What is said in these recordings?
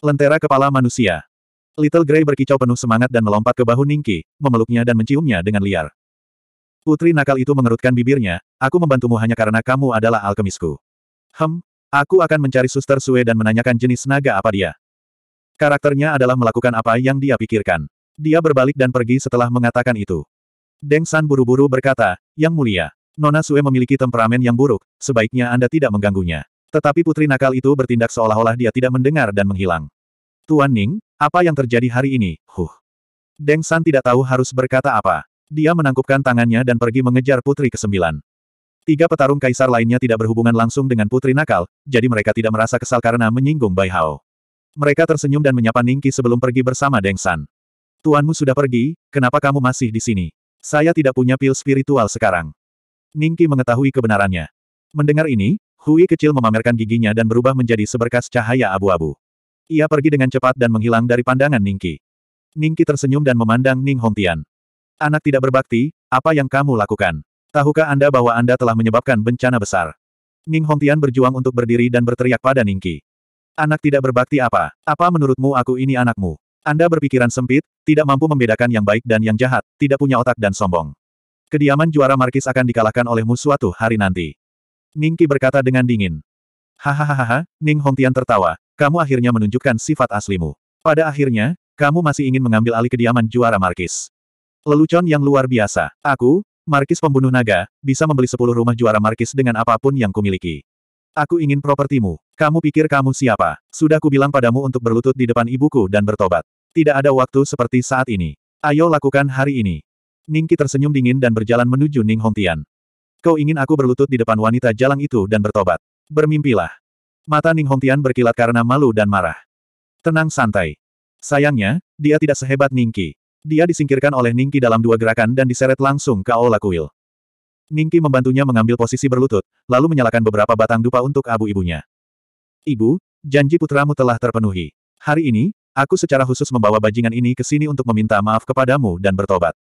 Lentera kepala manusia. Little Grey berkicau penuh semangat dan melompat ke bahu Ningki, memeluknya dan menciumnya dengan liar. Putri nakal itu mengerutkan bibirnya, aku membantumu hanya karena kamu adalah alkemisku. Hem, aku akan mencari suster Sue dan menanyakan jenis naga apa dia. Karakternya adalah melakukan apa yang dia pikirkan. Dia berbalik dan pergi setelah mengatakan itu. Deng San buru-buru berkata, Yang mulia, Nona Sue memiliki temperamen yang buruk, sebaiknya Anda tidak mengganggunya. Tetapi putri nakal itu bertindak seolah-olah dia tidak mendengar dan menghilang. Tuan Ning, apa yang terjadi hari ini? Huh. Deng San tidak tahu harus berkata apa. Dia menangkupkan tangannya dan pergi mengejar putri kesembilan. Tiga petarung kaisar lainnya tidak berhubungan langsung dengan putri nakal, jadi mereka tidak merasa kesal karena menyinggung Bai Hao. Mereka tersenyum dan menyapa Ningki sebelum pergi bersama Deng San. Tuanmu sudah pergi, kenapa kamu masih di sini? Saya tidak punya pil spiritual sekarang. Ningki mengetahui kebenarannya. Mendengar ini, Hui kecil memamerkan giginya dan berubah menjadi seberkas cahaya abu-abu. Ia pergi dengan cepat dan menghilang dari pandangan Ningki. Ningki tersenyum dan memandang Ning Hongtian. Anak tidak berbakti, apa yang kamu lakukan? Tahukah Anda bahwa Anda telah menyebabkan bencana besar? Ning Hongtian berjuang untuk berdiri dan berteriak pada Ningki. Anak tidak berbakti apa? Apa menurutmu aku ini anakmu? Anda berpikiran sempit, tidak mampu membedakan yang baik dan yang jahat, tidak punya otak dan sombong. Kediaman juara Markis akan dikalahkan olehmu suatu hari nanti. Ningki berkata dengan dingin. Hahaha, Ning Hongtian tertawa, kamu akhirnya menunjukkan sifat aslimu. Pada akhirnya, kamu masih ingin mengambil alih kediaman juara Markis. Lelucon yang luar biasa. Aku, Markis pembunuh naga, bisa membeli sepuluh rumah juara Markis dengan apapun yang kumiliki. Aku ingin propertimu. Kamu pikir kamu siapa? Sudah kubilang padamu untuk berlutut di depan ibuku dan bertobat. Tidak ada waktu seperti saat ini. Ayo lakukan hari ini. Ningki tersenyum dingin dan berjalan menuju Ning Hongtian. Kau ingin aku berlutut di depan wanita jalang itu dan bertobat. Bermimpilah. Mata Ning Hongtian berkilat karena malu dan marah. Tenang santai. Sayangnya, dia tidak sehebat Ningki. Dia disingkirkan oleh Ningki dalam dua gerakan dan diseret langsung ke Aula Kuil. Ningki membantunya mengambil posisi berlutut, lalu menyalakan beberapa batang dupa untuk abu-ibunya. Ibu, janji putramu telah terpenuhi. Hari ini, aku secara khusus membawa bajingan ini ke sini untuk meminta maaf kepadamu dan bertobat.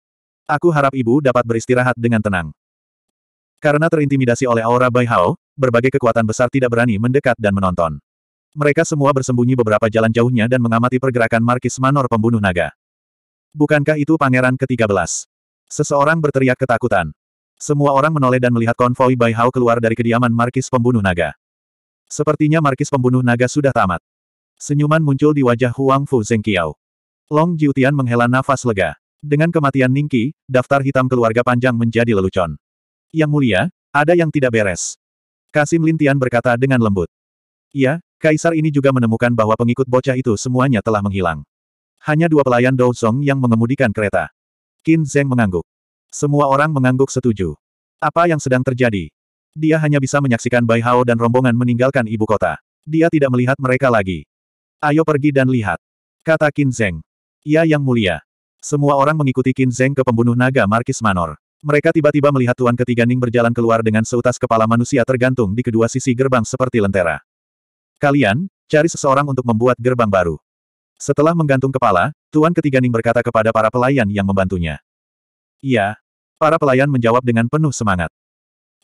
Aku harap ibu dapat beristirahat dengan tenang. Karena terintimidasi oleh aura Bai Hao, berbagai kekuatan besar tidak berani mendekat dan menonton. Mereka semua bersembunyi beberapa jalan jauhnya dan mengamati pergerakan Markis Manor pembunuh naga. Bukankah itu pangeran ke-13? Seseorang berteriak ketakutan. Semua orang menoleh dan melihat konvoi Bai Hao keluar dari kediaman Markis pembunuh naga. Sepertinya Markis pembunuh naga sudah tamat. Senyuman muncul di wajah Huang Fu Zengqiao. Long Jiutian menghela nafas lega. Dengan kematian Ningki, daftar hitam keluarga panjang menjadi lelucon. Yang mulia, ada yang tidak beres. Kasim Lintian berkata dengan lembut. Iya, Kaisar ini juga menemukan bahwa pengikut bocah itu semuanya telah menghilang. Hanya dua pelayan Dou Song yang mengemudikan kereta. Qin Zheng mengangguk. Semua orang mengangguk setuju. Apa yang sedang terjadi? Dia hanya bisa menyaksikan Bai Hao dan rombongan meninggalkan ibu kota. Dia tidak melihat mereka lagi. Ayo pergi dan lihat. Kata Qin Zheng. Ia yang mulia. Semua orang mengikuti Qin Zheng ke pembunuh naga Markis Manor. Mereka tiba-tiba melihat Tuan Ketiga Ning berjalan keluar dengan seutas kepala manusia tergantung di kedua sisi gerbang seperti lentera. Kalian, cari seseorang untuk membuat gerbang baru. Setelah menggantung kepala, Tuan Ketiga Ning berkata kepada para pelayan yang membantunya. Iya. Para pelayan menjawab dengan penuh semangat.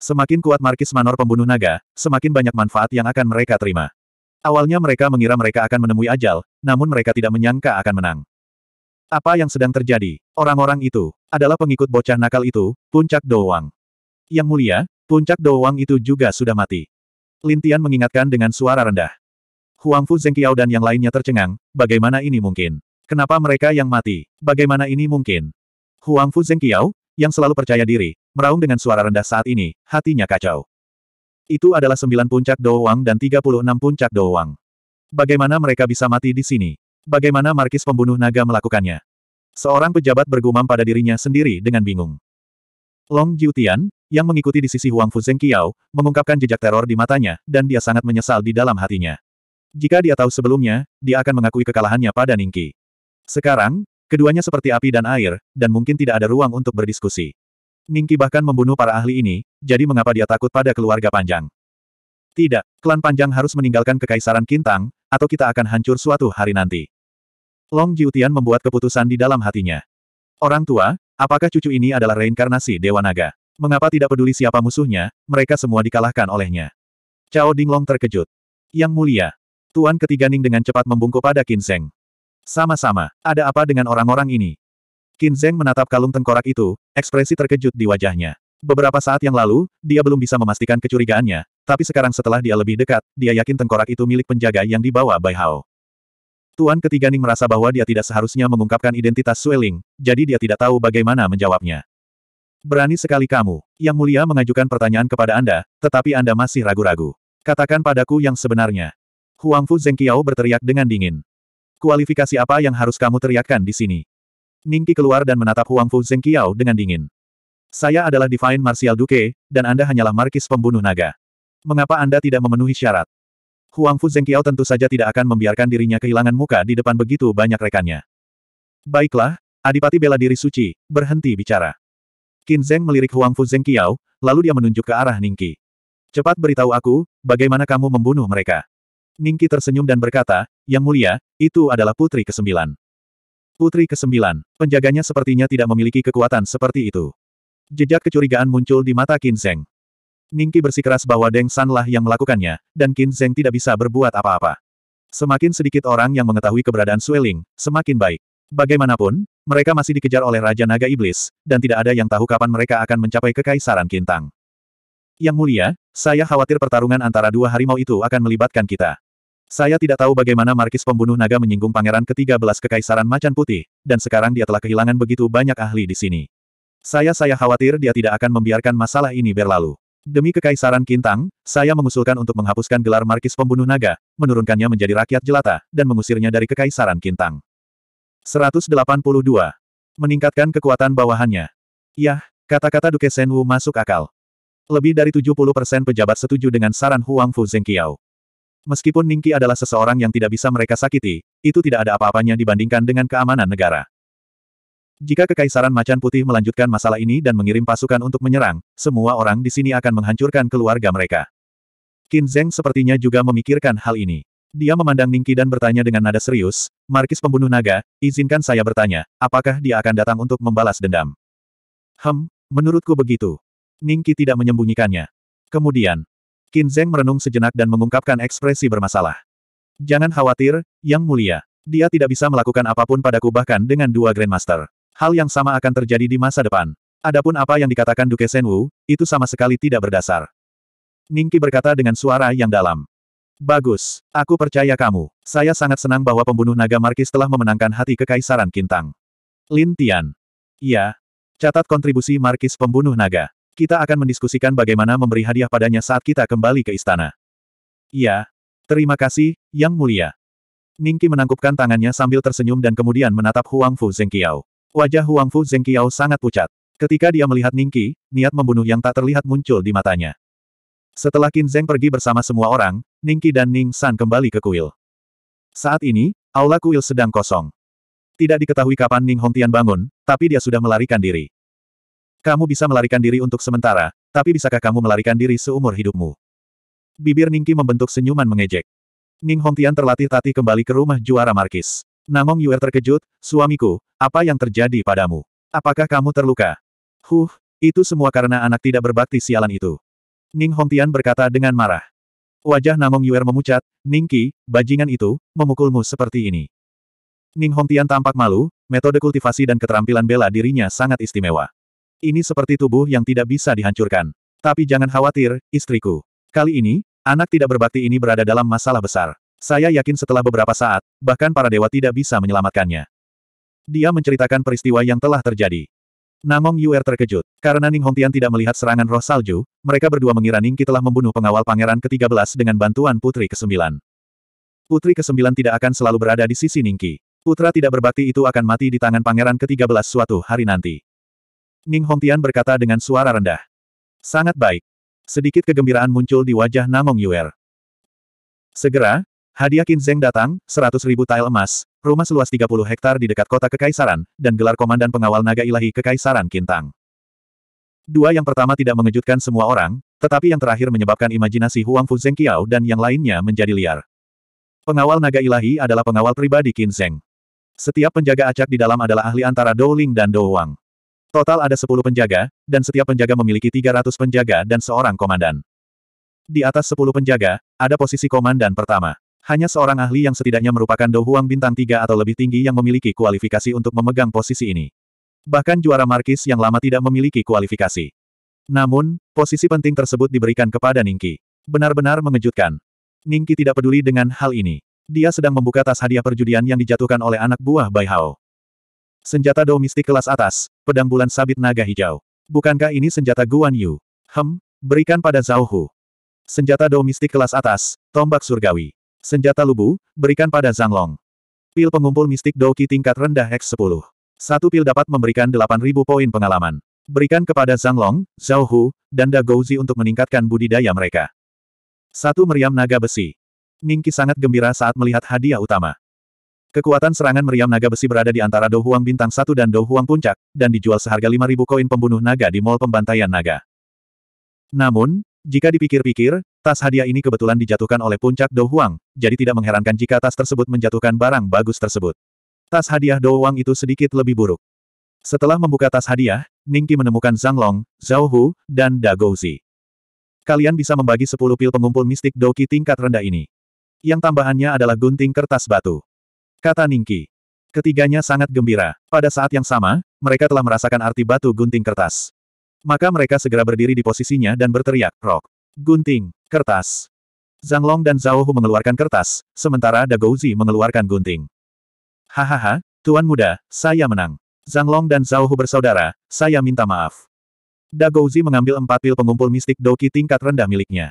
Semakin kuat Markis Manor pembunuh naga, semakin banyak manfaat yang akan mereka terima. Awalnya mereka mengira mereka akan menemui ajal, namun mereka tidak menyangka akan menang. Apa yang sedang terjadi? Orang-orang itu adalah pengikut bocah nakal itu, Puncak Doang. Yang mulia, Puncak Doang itu juga sudah mati. Lintian mengingatkan dengan suara rendah. Huangfu Zengqiao dan yang lainnya tercengang, bagaimana ini mungkin? Kenapa mereka yang mati? Bagaimana ini mungkin? Huangfu Zengqiao, yang selalu percaya diri, meraung dengan suara rendah saat ini, hatinya kacau. Itu adalah sembilan puncak doang dan tiga puluh enam puncak doang. Bagaimana mereka bisa mati di sini? Bagaimana Markis pembunuh naga melakukannya? Seorang pejabat bergumam pada dirinya sendiri dengan bingung. Long Jiutian, yang mengikuti di sisi Huang Fuzeng Kiao, mengungkapkan jejak teror di matanya, dan dia sangat menyesal di dalam hatinya. Jika dia tahu sebelumnya, dia akan mengakui kekalahannya pada Ningki. Sekarang, keduanya seperti api dan air, dan mungkin tidak ada ruang untuk berdiskusi. Ningki bahkan membunuh para ahli ini, jadi mengapa dia takut pada keluarga panjang? Tidak, klan panjang harus meninggalkan kekaisaran Kintang, atau kita akan hancur suatu hari nanti. Long Jiutian membuat keputusan di dalam hatinya. Orang tua, apakah cucu ini adalah reinkarnasi Dewa Naga? Mengapa tidak peduli siapa musuhnya, mereka semua dikalahkan olehnya. Cao Dinglong terkejut. Yang mulia, Tuan ketiga Ning dengan cepat membungkuk pada Qin Zeng. Sama-sama, ada apa dengan orang-orang ini? Qin Zeng menatap kalung tengkorak itu, ekspresi terkejut di wajahnya. Beberapa saat yang lalu, dia belum bisa memastikan kecurigaannya, tapi sekarang setelah dia lebih dekat, dia yakin tengkorak itu milik penjaga yang dibawa Bai Hao. Tuan Ketiga Ning merasa bahwa dia tidak seharusnya mengungkapkan identitas Sueling, jadi dia tidak tahu bagaimana menjawabnya. Berani sekali kamu, Yang Mulia mengajukan pertanyaan kepada Anda, tetapi Anda masih ragu-ragu. Katakan padaku yang sebenarnya. Huang Huangfu Zengqiao berteriak dengan dingin. Kualifikasi apa yang harus kamu teriakkan di sini? Ningki keluar dan menatap Huang Huangfu Zengqiao dengan dingin. Saya adalah Divine Martial Duke, dan Anda hanyalah markis pembunuh naga. Mengapa Anda tidak memenuhi syarat? Huang Fu Zengqiao tentu saja tidak akan membiarkan dirinya kehilangan muka di depan begitu banyak rekannya. Baiklah, Adipati bela diri suci, berhenti bicara. Qin Zeng melirik Huang Fu Zengqiao, lalu dia menunjuk ke arah Ningqi. Cepat beritahu aku, bagaimana kamu membunuh mereka. Ningqi tersenyum dan berkata, Yang mulia, itu adalah putri kesembilan. Putri kesembilan, penjaganya sepertinya tidak memiliki kekuatan seperti itu. Jejak kecurigaan muncul di mata Qin Zeng. Ningki bersikeras bahwa Deng Sanlah yang melakukannya, dan Qin Zheng tidak bisa berbuat apa-apa. Semakin sedikit orang yang mengetahui keberadaan Sueling, semakin baik. Bagaimanapun, mereka masih dikejar oleh Raja Naga Iblis, dan tidak ada yang tahu kapan mereka akan mencapai kekaisaran Kintang. Yang mulia, saya khawatir pertarungan antara dua harimau itu akan melibatkan kita. Saya tidak tahu bagaimana Markis Pembunuh Naga menyinggung pangeran ke-13 Kekaisaran Macan Putih, dan sekarang dia telah kehilangan begitu banyak ahli di sini. Saya-saya khawatir dia tidak akan membiarkan masalah ini berlalu. Demi Kekaisaran Kintang, saya mengusulkan untuk menghapuskan gelar Markis Pembunuh Naga, menurunkannya menjadi rakyat jelata, dan mengusirnya dari Kekaisaran Kintang. 182. Meningkatkan kekuatan bawahannya. Yah, kata-kata Duke Wu masuk akal. Lebih dari 70% pejabat setuju dengan saran Huang Fu Zengqiao. Meskipun Ningqi adalah seseorang yang tidak bisa mereka sakiti, itu tidak ada apa-apanya dibandingkan dengan keamanan negara. Jika Kekaisaran Macan Putih melanjutkan masalah ini dan mengirim pasukan untuk menyerang, semua orang di sini akan menghancurkan keluarga mereka. Qin Zheng sepertinya juga memikirkan hal ini. Dia memandang Ningki dan bertanya dengan nada serius, Markis pembunuh naga, izinkan saya bertanya, apakah dia akan datang untuk membalas dendam? Hem, menurutku begitu. Ningki tidak menyembunyikannya. Kemudian, Qin Zheng merenung sejenak dan mengungkapkan ekspresi bermasalah. Jangan khawatir, Yang Mulia. Dia tidak bisa melakukan apapun padaku bahkan dengan dua Grandmaster. Hal yang sama akan terjadi di masa depan. Adapun apa yang dikatakan Duke Senwu, itu sama sekali tidak berdasar. Ningki berkata dengan suara yang dalam. Bagus, aku percaya kamu. Saya sangat senang bahwa pembunuh naga Markis telah memenangkan hati kekaisaran Kintang. Lin Tian. Iya. Catat kontribusi Markis pembunuh naga. Kita akan mendiskusikan bagaimana memberi hadiah padanya saat kita kembali ke istana. Ya, Terima kasih, Yang Mulia. Ningki menangkupkan tangannya sambil tersenyum dan kemudian menatap Huang Fu Zengqiao. Wajah Huang Fu Zengqiao sangat pucat. Ketika dia melihat Ningqi, niat membunuh yang tak terlihat muncul di matanya. Setelah Qin Zeng pergi bersama semua orang, Ningqi dan Ning San kembali ke kuil. Saat ini, aula kuil sedang kosong. Tidak diketahui kapan Ning Hongtian bangun, tapi dia sudah melarikan diri. Kamu bisa melarikan diri untuk sementara, tapi bisakah kamu melarikan diri seumur hidupmu? Bibir Ningqi membentuk senyuman mengejek. Ning Hongtian terlatih tati kembali ke rumah juara Markis. Namong Yuer terkejut, suamiku, apa yang terjadi padamu? Apakah kamu terluka? Huh, itu semua karena anak tidak berbakti sialan itu. Ning Hongtian berkata dengan marah. Wajah Namong Yuer memucat, Ning Qi, bajingan itu, memukulmu seperti ini. Ning Hongtian tampak malu, metode kultivasi dan keterampilan bela dirinya sangat istimewa. Ini seperti tubuh yang tidak bisa dihancurkan. Tapi jangan khawatir, istriku. Kali ini, anak tidak berbakti ini berada dalam masalah besar. Saya yakin setelah beberapa saat, bahkan para dewa tidak bisa menyelamatkannya. Dia menceritakan peristiwa yang telah terjadi. Namong Yuer terkejut. Karena Ning Hongtian tidak melihat serangan roh salju, mereka berdua mengira Ning Ningki telah membunuh pengawal pangeran ke-13 dengan bantuan Putri ke-9. Putri ke-9 tidak akan selalu berada di sisi Ning Ningki. Putra tidak berbakti itu akan mati di tangan pangeran ke-13 suatu hari nanti. Ning Hongtian berkata dengan suara rendah. Sangat baik. Sedikit kegembiraan muncul di wajah Namong Yuer. Segera, Hadiah Qin datang, 100 ribu tile emas, rumah seluas 30 hektar di dekat kota Kekaisaran, dan gelar Komandan Pengawal Naga Ilahi Kekaisaran Kintang. Dua yang pertama tidak mengejutkan semua orang, tetapi yang terakhir menyebabkan imajinasi Huang Fu Kiao dan yang lainnya menjadi liar. Pengawal Naga Ilahi adalah pengawal pribadi Qin Setiap penjaga acak di dalam adalah ahli antara Dou Ling dan Dou Wang. Total ada 10 penjaga, dan setiap penjaga memiliki 300 penjaga dan seorang komandan. Di atas 10 penjaga, ada posisi komandan pertama. Hanya seorang ahli yang setidaknya merupakan Dohuang bintang tiga atau lebih tinggi yang memiliki kualifikasi untuk memegang posisi ini. Bahkan juara Markis yang lama tidak memiliki kualifikasi. Namun, posisi penting tersebut diberikan kepada Ningki. Benar-benar mengejutkan. Ningki tidak peduli dengan hal ini. Dia sedang membuka tas hadiah perjudian yang dijatuhkan oleh anak buah Bai Hao. Senjata mistik kelas atas, pedang bulan sabit naga hijau. Bukankah ini senjata Guan Yu? Hem, berikan pada Zhao Hu. Senjata mistik kelas atas, tombak surgawi. Senjata lubu, berikan pada Zhang Long. Pil pengumpul mistik Doki tingkat rendah X10. Satu pil dapat memberikan 8.000 poin pengalaman. Berikan kepada Zhang Long, Zhao Hu, dan Da Gouzi untuk meningkatkan budidaya mereka. Satu meriam naga besi. Ningki sangat gembira saat melihat hadiah utama. Kekuatan serangan meriam naga besi berada di antara Do Huang Bintang 1 dan Do Huang Puncak, dan dijual seharga 5.000 koin pembunuh naga di Mall Pembantaian Naga. Namun, jika dipikir-pikir, Tas hadiah ini kebetulan dijatuhkan oleh puncak Dou Huang, jadi tidak mengherankan jika tas tersebut menjatuhkan barang bagus tersebut. Tas hadiah Dou Huang itu sedikit lebih buruk. Setelah membuka tas hadiah, Ningki menemukan Zhang Long, Zhao Hu, dan Da Gouzi. Kalian bisa membagi 10 pil pengumpul mistik Douki tingkat rendah ini. Yang tambahannya adalah gunting kertas batu. Kata Ningki. Ketiganya sangat gembira. Pada saat yang sama, mereka telah merasakan arti batu gunting kertas. Maka mereka segera berdiri di posisinya dan berteriak, Rock. Gunting. Kertas. Zhang Long dan Zhao Hu mengeluarkan kertas, sementara Dagouzi mengeluarkan gunting. Hahaha, Tuan Muda, saya menang. Zhang Long dan Zhao Hu bersaudara, saya minta maaf. Dagouzi mengambil empat pil pengumpul mistik Doki tingkat rendah miliknya.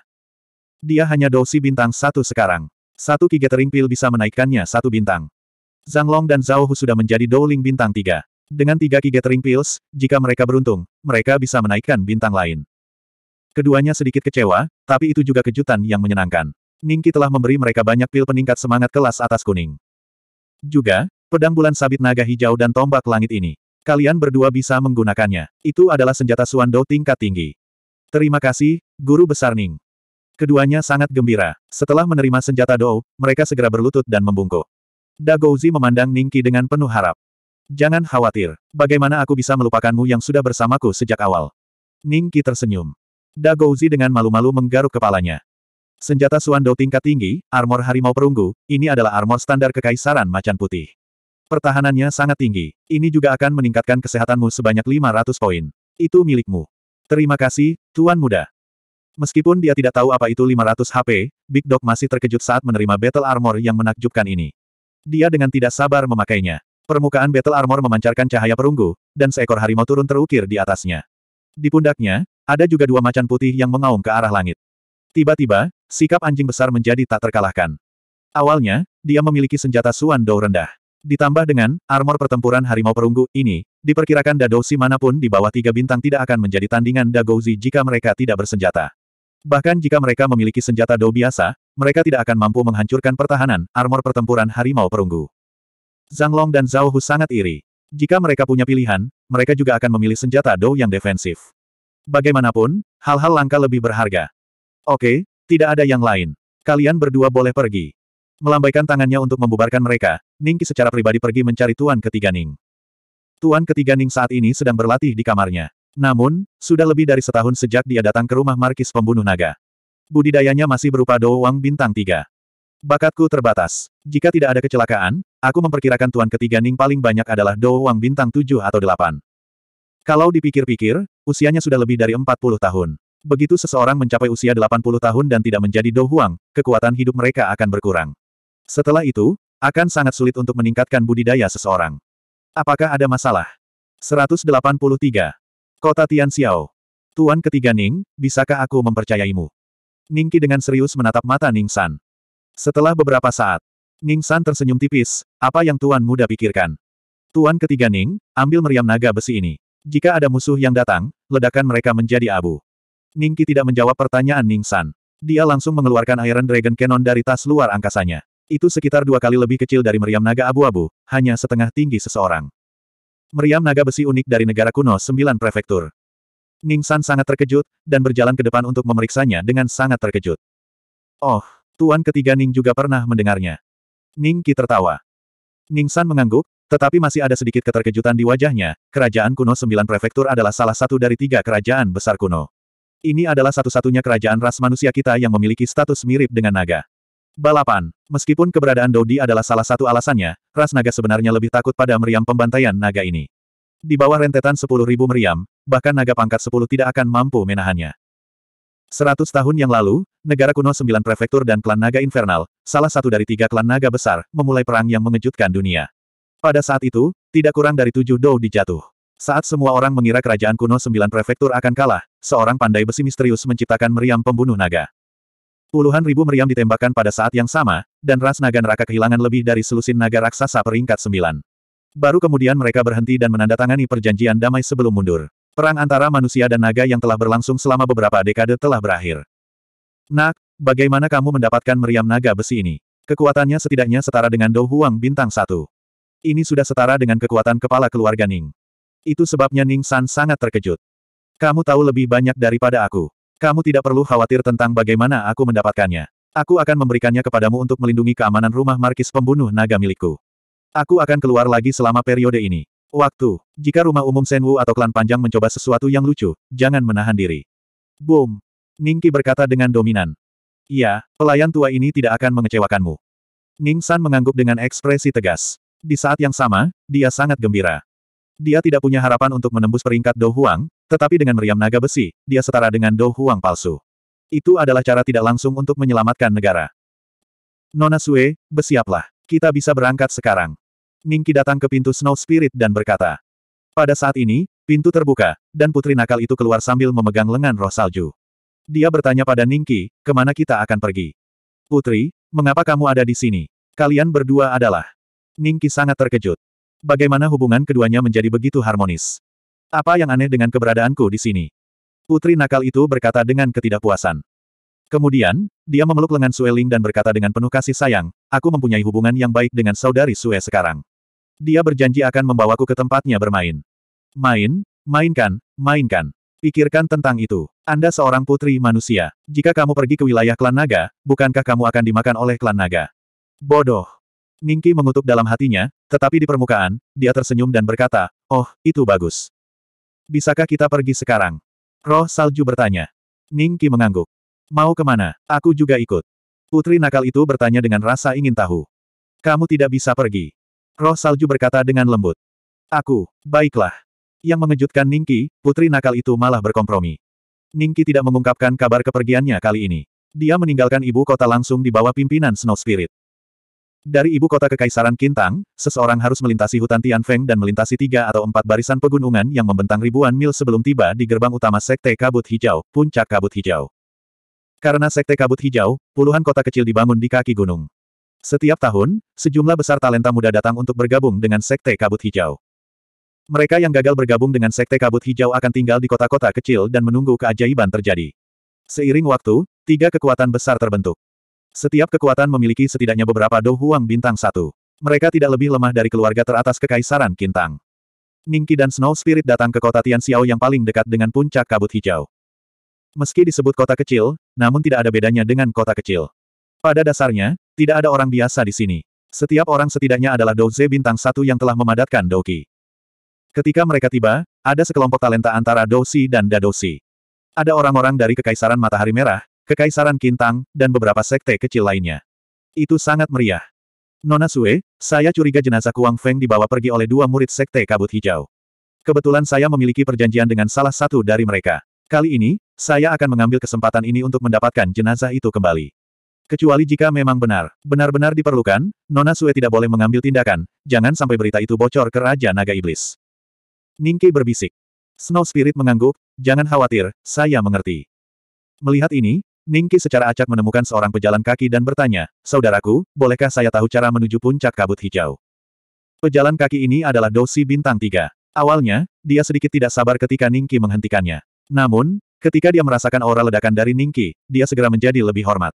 Dia hanya dosi bintang satu sekarang. Satu Ki Pil bisa menaikkannya satu bintang. Zhang Long dan Zhao Hu sudah menjadi Douling bintang tiga. Dengan tiga Ki Gathering Pills, jika mereka beruntung, mereka bisa menaikkan bintang lain. Keduanya sedikit kecewa, tapi itu juga kejutan yang menyenangkan. Ningki telah memberi mereka banyak pil peningkat semangat kelas atas kuning. Juga, pedang bulan sabit naga hijau dan tombak langit ini. Kalian berdua bisa menggunakannya. Itu adalah senjata Suando tingkat tinggi. Terima kasih, Guru Besar Ning. Keduanya sangat gembira. Setelah menerima senjata Dou, mereka segera berlutut dan membungkuk. Dagouzi memandang Ningki dengan penuh harap. Jangan khawatir. Bagaimana aku bisa melupakanmu yang sudah bersamaku sejak awal? Ningki tersenyum. Dagouzi dengan malu-malu menggaruk kepalanya. Senjata Suando tingkat tinggi, armor harimau perunggu, ini adalah armor standar kekaisaran macan putih. Pertahanannya sangat tinggi. Ini juga akan meningkatkan kesehatanmu sebanyak 500 poin. Itu milikmu. Terima kasih, Tuan Muda. Meskipun dia tidak tahu apa itu 500 HP, Big Dog masih terkejut saat menerima Battle Armor yang menakjubkan ini. Dia dengan tidak sabar memakainya. Permukaan Battle Armor memancarkan cahaya perunggu, dan seekor harimau turun terukir di atasnya. Di pundaknya, ada juga dua macan putih yang mengaum ke arah langit. Tiba-tiba, sikap anjing besar menjadi tak terkalahkan. Awalnya, dia memiliki senjata Suan Dou rendah. Ditambah dengan, armor pertempuran harimau perunggu, ini, diperkirakan Dadouzi manapun di bawah tiga bintang tidak akan menjadi tandingan dagozi jika mereka tidak bersenjata. Bahkan jika mereka memiliki senjata Dou biasa, mereka tidak akan mampu menghancurkan pertahanan, armor pertempuran harimau perunggu. Zhang Long dan Zhao Hu sangat iri. Jika mereka punya pilihan, mereka juga akan memilih senjata Dou yang defensif. Bagaimanapun, hal-hal langka lebih berharga. Oke, tidak ada yang lain. Kalian berdua boleh pergi. Melambaikan tangannya untuk membubarkan mereka, Ningki secara pribadi pergi mencari Tuan Ketiga Ning. Tuan Ketiga Ning saat ini sedang berlatih di kamarnya. Namun, sudah lebih dari setahun sejak dia datang ke rumah Markis Pembunuh Naga. Budidayanya masih berupa Dou Wang Bintang 3. Bakatku terbatas. Jika tidak ada kecelakaan, aku memperkirakan tuan ketiga Ning paling banyak adalah Dou Wang bintang 7 atau 8. Kalau dipikir-pikir, usianya sudah lebih dari 40 tahun. Begitu seseorang mencapai usia 80 tahun dan tidak menjadi Dou Huang, kekuatan hidup mereka akan berkurang. Setelah itu, akan sangat sulit untuk meningkatkan budidaya seseorang. Apakah ada masalah? 183. Kota Xiao. Tuan ketiga Ning, bisakah aku mempercayaimu? Ningki dengan serius menatap mata Ning San. Setelah beberapa saat, Ning San tersenyum tipis, apa yang Tuan Muda pikirkan? Tuan ketiga Ning, ambil meriam naga besi ini. Jika ada musuh yang datang, ledakan mereka menjadi abu. Ning Qi tidak menjawab pertanyaan Ning San. Dia langsung mengeluarkan Iron Dragon Cannon dari tas luar angkasanya. Itu sekitar dua kali lebih kecil dari meriam naga abu-abu, hanya setengah tinggi seseorang. Meriam naga besi unik dari negara kuno sembilan prefektur. Ning San sangat terkejut, dan berjalan ke depan untuk memeriksanya dengan sangat terkejut. Oh, Tuan ketiga Ning juga pernah mendengarnya. Ning Qi tertawa. Ning San mengangguk, tetapi masih ada sedikit keterkejutan di wajahnya, kerajaan kuno sembilan prefektur adalah salah satu dari tiga kerajaan besar kuno. Ini adalah satu-satunya kerajaan ras manusia kita yang memiliki status mirip dengan naga. Balapan. Meskipun keberadaan Dodi adalah salah satu alasannya, ras naga sebenarnya lebih takut pada meriam pembantaian naga ini. Di bawah rentetan sepuluh ribu meriam, bahkan naga pangkat sepuluh tidak akan mampu menahannya. Seratus tahun yang lalu, negara kuno sembilan prefektur dan klan naga infernal, salah satu dari tiga klan naga besar, memulai perang yang mengejutkan dunia. Pada saat itu, tidak kurang dari tujuh dou dijatuh. Saat semua orang mengira kerajaan kuno sembilan prefektur akan kalah, seorang pandai besi misterius menciptakan meriam pembunuh naga. Puluhan ribu meriam ditembakkan pada saat yang sama, dan ras naga neraka kehilangan lebih dari selusin naga raksasa peringkat sembilan. Baru kemudian mereka berhenti dan menandatangani perjanjian damai sebelum mundur. Perang antara manusia dan naga yang telah berlangsung selama beberapa dekade telah berakhir. Nak, bagaimana kamu mendapatkan meriam naga besi ini? Kekuatannya setidaknya setara dengan Dou Huang bintang satu. Ini sudah setara dengan kekuatan kepala keluarga Ning. Itu sebabnya Ning San sangat terkejut. Kamu tahu lebih banyak daripada aku. Kamu tidak perlu khawatir tentang bagaimana aku mendapatkannya. Aku akan memberikannya kepadamu untuk melindungi keamanan rumah markis pembunuh naga milikku. Aku akan keluar lagi selama periode ini. Waktu. Jika rumah umum Senwu atau klan panjang mencoba sesuatu yang lucu, jangan menahan diri. Boom. Ningki berkata dengan dominan. Iya, pelayan tua ini tidak akan mengecewakanmu. Ning San mengangguk dengan ekspresi tegas. Di saat yang sama, dia sangat gembira. Dia tidak punya harapan untuk menembus peringkat Do Huang, tetapi dengan meriam naga besi, dia setara dengan Do Huang palsu. Itu adalah cara tidak langsung untuk menyelamatkan negara. Nona Sue, bersiaplah. Kita bisa berangkat sekarang. Ningki datang ke pintu Snow Spirit dan berkata. Pada saat ini, pintu terbuka, dan putri nakal itu keluar sambil memegang lengan roh salju. Dia bertanya pada Ningki, kemana kita akan pergi? Putri, mengapa kamu ada di sini? Kalian berdua adalah. Ningki sangat terkejut. Bagaimana hubungan keduanya menjadi begitu harmonis? Apa yang aneh dengan keberadaanku di sini? Putri nakal itu berkata dengan ketidakpuasan. Kemudian, dia memeluk lengan Sueling dan berkata dengan penuh kasih sayang, aku mempunyai hubungan yang baik dengan saudari Sue sekarang. Dia berjanji akan membawaku ke tempatnya bermain. Main, mainkan, mainkan. Pikirkan tentang itu. Anda seorang putri manusia. Jika kamu pergi ke wilayah klan naga, bukankah kamu akan dimakan oleh klan naga? Bodoh. Ningki mengutuk dalam hatinya, tetapi di permukaan, dia tersenyum dan berkata, Oh, itu bagus. Bisakah kita pergi sekarang? Roh salju bertanya. Ningki mengangguk. Mau kemana? Aku juga ikut. Putri nakal itu bertanya dengan rasa ingin tahu. Kamu tidak bisa pergi. Roh salju berkata dengan lembut. Aku, baiklah. Yang mengejutkan Ningki, putri nakal itu malah berkompromi. Ningki tidak mengungkapkan kabar kepergiannya kali ini. Dia meninggalkan ibu kota langsung di bawah pimpinan Snow Spirit. Dari ibu kota Kekaisaran Kintang, seseorang harus melintasi hutan Tianfeng dan melintasi tiga atau empat barisan pegunungan yang membentang ribuan mil sebelum tiba di gerbang utama Sekte Kabut Hijau, Puncak Kabut Hijau. Karena Sekte Kabut Hijau, puluhan kota kecil dibangun di kaki gunung. Setiap tahun, sejumlah besar talenta muda datang untuk bergabung dengan Sekte Kabut Hijau. Mereka yang gagal bergabung dengan Sekte Kabut Hijau akan tinggal di kota-kota kecil dan menunggu keajaiban terjadi. Seiring waktu, tiga kekuatan besar terbentuk. Setiap kekuatan memiliki setidaknya beberapa dohuang bintang satu. Mereka tidak lebih lemah dari keluarga teratas Kekaisaran Kintang. Ningki dan Snow Spirit datang ke kota Tianxiao yang paling dekat dengan puncak kabut hijau. Meski disebut kota kecil, namun tidak ada bedanya dengan kota kecil. Pada dasarnya, tidak ada orang biasa di sini. Setiap orang setidaknya adalah Douze bintang satu yang telah memadatkan Douki. Ketika mereka tiba, ada sekelompok talenta antara Si dan Dadosi. Ada orang-orang dari Kekaisaran Matahari Merah, Kekaisaran Kintang, dan beberapa sekte kecil lainnya. Itu sangat meriah. Nona Sue, saya curiga jenazah Kuang Feng dibawa pergi oleh dua murid sekte kabut hijau. Kebetulan saya memiliki perjanjian dengan salah satu dari mereka. Kali ini, saya akan mengambil kesempatan ini untuk mendapatkan jenazah itu kembali. Kecuali jika memang benar, benar-benar diperlukan, Nona Sue tidak boleh mengambil tindakan, jangan sampai berita itu bocor ke Raja Naga Iblis. Ningki berbisik. Snow Spirit mengangguk, jangan khawatir, saya mengerti. Melihat ini, Ningki secara acak menemukan seorang pejalan kaki dan bertanya, Saudaraku, bolehkah saya tahu cara menuju puncak kabut hijau? Pejalan kaki ini adalah dosi bintang tiga. Awalnya, dia sedikit tidak sabar ketika Ningki menghentikannya. Namun, ketika dia merasakan aura ledakan dari Ningki, dia segera menjadi lebih hormat.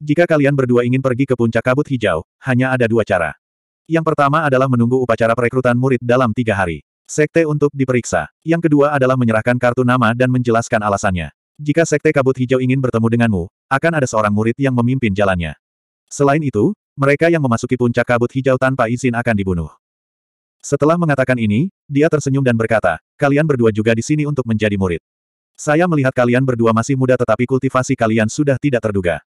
Jika kalian berdua ingin pergi ke puncak kabut hijau, hanya ada dua cara. Yang pertama adalah menunggu upacara perekrutan murid dalam tiga hari. Sekte untuk diperiksa. Yang kedua adalah menyerahkan kartu nama dan menjelaskan alasannya. Jika sekte kabut hijau ingin bertemu denganmu, akan ada seorang murid yang memimpin jalannya. Selain itu, mereka yang memasuki puncak kabut hijau tanpa izin akan dibunuh. Setelah mengatakan ini, dia tersenyum dan berkata, kalian berdua juga di sini untuk menjadi murid. Saya melihat kalian berdua masih muda tetapi kultivasi kalian sudah tidak terduga.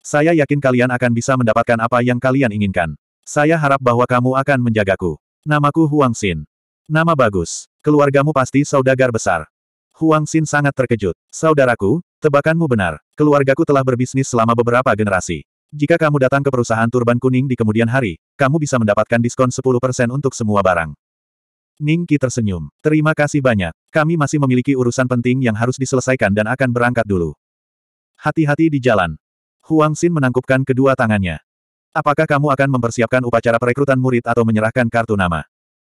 Saya yakin kalian akan bisa mendapatkan apa yang kalian inginkan. Saya harap bahwa kamu akan menjagaku. Namaku Huang Xin. Nama bagus. Keluargamu pasti saudagar besar. Huang Xin sangat terkejut. Saudaraku, tebakanmu benar. Keluargaku telah berbisnis selama beberapa generasi. Jika kamu datang ke perusahaan Turban Kuning di kemudian hari, kamu bisa mendapatkan diskon 10% untuk semua barang. Ning Qi tersenyum. Terima kasih banyak. Kami masih memiliki urusan penting yang harus diselesaikan dan akan berangkat dulu. Hati-hati di jalan. Huang Xin menangkupkan kedua tangannya. Apakah kamu akan mempersiapkan upacara perekrutan murid atau menyerahkan kartu nama?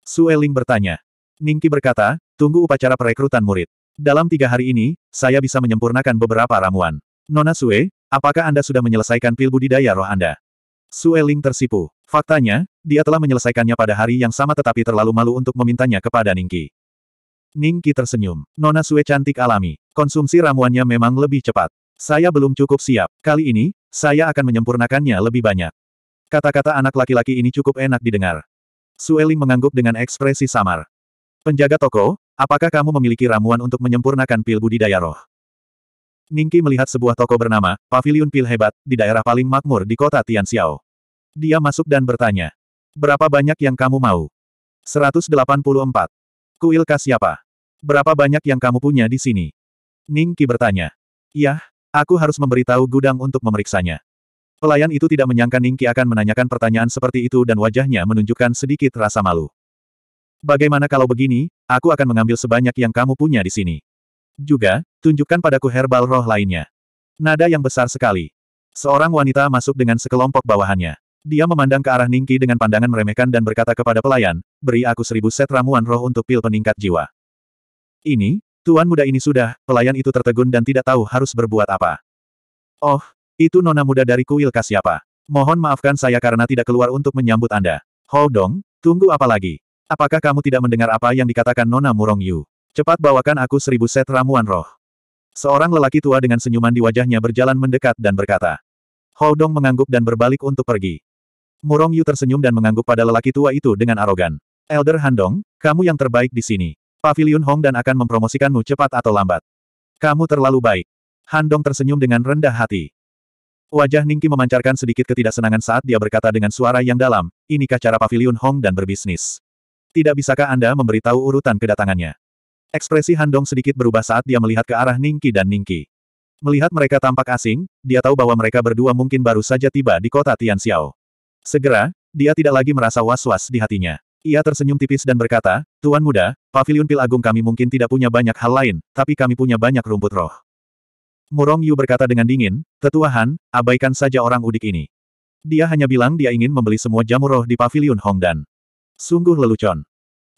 Sue Ling bertanya. Ningki berkata, tunggu upacara perekrutan murid. Dalam tiga hari ini, saya bisa menyempurnakan beberapa ramuan. Nona Sue, apakah Anda sudah menyelesaikan pil budidaya roh Anda? Sue Ling tersipu. Faktanya, dia telah menyelesaikannya pada hari yang sama tetapi terlalu malu untuk memintanya kepada Ningki. Ningki tersenyum. Nona Sue cantik alami. Konsumsi ramuannya memang lebih cepat. Saya belum cukup siap. Kali ini, saya akan menyempurnakannya lebih banyak. Kata-kata anak laki-laki ini cukup enak didengar. Sueling mengangguk dengan ekspresi samar. Penjaga toko, apakah kamu memiliki ramuan untuk menyempurnakan pil budidaya roh? Ningki melihat sebuah toko bernama, Pavilion Pil Hebat, di daerah paling makmur di kota Tianxiao. Dia masuk dan bertanya, Berapa banyak yang kamu mau? 184. Kuil khas siapa? Berapa banyak yang kamu punya di sini? Ningki bertanya. Yah, Aku harus memberitahu gudang untuk memeriksanya. Pelayan itu tidak menyangka Ningki akan menanyakan pertanyaan seperti itu dan wajahnya menunjukkan sedikit rasa malu. Bagaimana kalau begini, aku akan mengambil sebanyak yang kamu punya di sini. Juga, tunjukkan padaku herbal roh lainnya. Nada yang besar sekali. Seorang wanita masuk dengan sekelompok bawahannya. Dia memandang ke arah Ningki dengan pandangan meremehkan dan berkata kepada pelayan, beri aku seribu set ramuan roh untuk pil peningkat jiwa. Ini, Tuan muda ini sudah, pelayan itu tertegun dan tidak tahu harus berbuat apa. Oh, itu nona muda dari kuil Kasiapa. Mohon maafkan saya karena tidak keluar untuk menyambut Anda. Hou dong, tunggu apa lagi? Apakah kamu tidak mendengar apa yang dikatakan Nona Murong Yu? Cepat bawakan aku seribu set ramuan roh. Seorang lelaki tua dengan senyuman di wajahnya berjalan mendekat dan berkata. Hou Dong mengangguk dan berbalik untuk pergi. Murong Yu tersenyum dan mengangguk pada lelaki tua itu dengan arogan. Elder Handong, kamu yang terbaik di sini. Pavilion Hong dan akan mempromosikanmu cepat atau lambat. Kamu terlalu baik. Handong tersenyum dengan rendah hati. Wajah Ningki memancarkan sedikit ketidaksenangan saat dia berkata dengan suara yang dalam, inikah cara Pavilion Hong dan berbisnis. Tidak bisakah Anda memberitahu urutan kedatangannya? Ekspresi Handong sedikit berubah saat dia melihat ke arah Ningki dan Ningki. Melihat mereka tampak asing, dia tahu bahwa mereka berdua mungkin baru saja tiba di kota Tianxiao. Segera, dia tidak lagi merasa was-was di hatinya. Ia tersenyum tipis dan berkata, Tuan Muda, Paviliun Pil Agung kami mungkin tidak punya banyak hal lain, tapi kami punya banyak rumput roh. Murong Yu berkata dengan dingin, Tetua Han, abaikan saja orang udik ini. Dia hanya bilang dia ingin membeli semua jamur roh di Paviliun Hongdan. Sungguh lelucon.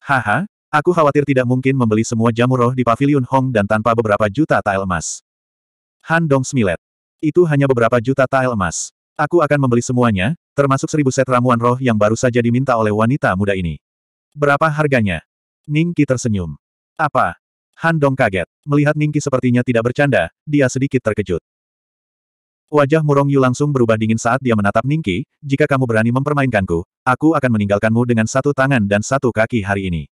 Haha, aku khawatir tidak mungkin membeli semua jamur roh di Paviliun dan tanpa beberapa juta tael emas. Han Dong smilet. Itu hanya beberapa juta tael emas. Aku akan membeli semuanya, termasuk seribu set ramuan roh yang baru saja diminta oleh wanita muda ini. Berapa harganya? Ningki tersenyum. Apa? Han Dong kaget. Melihat Ningki sepertinya tidak bercanda, dia sedikit terkejut. Wajah Murong Yu langsung berubah dingin saat dia menatap Ningki, jika kamu berani mempermainkanku, aku akan meninggalkanmu dengan satu tangan dan satu kaki hari ini.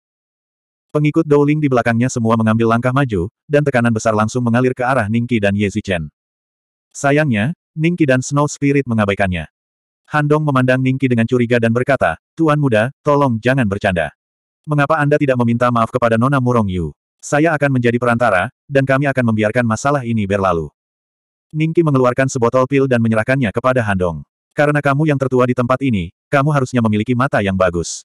Pengikut Douling di belakangnya semua mengambil langkah maju, dan tekanan besar langsung mengalir ke arah Ningki dan Ye Zichen. Sayangnya, Ningki dan Snow Spirit mengabaikannya. Handong memandang Ningki dengan curiga dan berkata, Tuan muda, tolong jangan bercanda. Mengapa Anda tidak meminta maaf kepada Nona Murong Yu? Saya akan menjadi perantara, dan kami akan membiarkan masalah ini berlalu. Ningki mengeluarkan sebotol pil dan menyerahkannya kepada Handong. Karena kamu yang tertua di tempat ini, kamu harusnya memiliki mata yang bagus.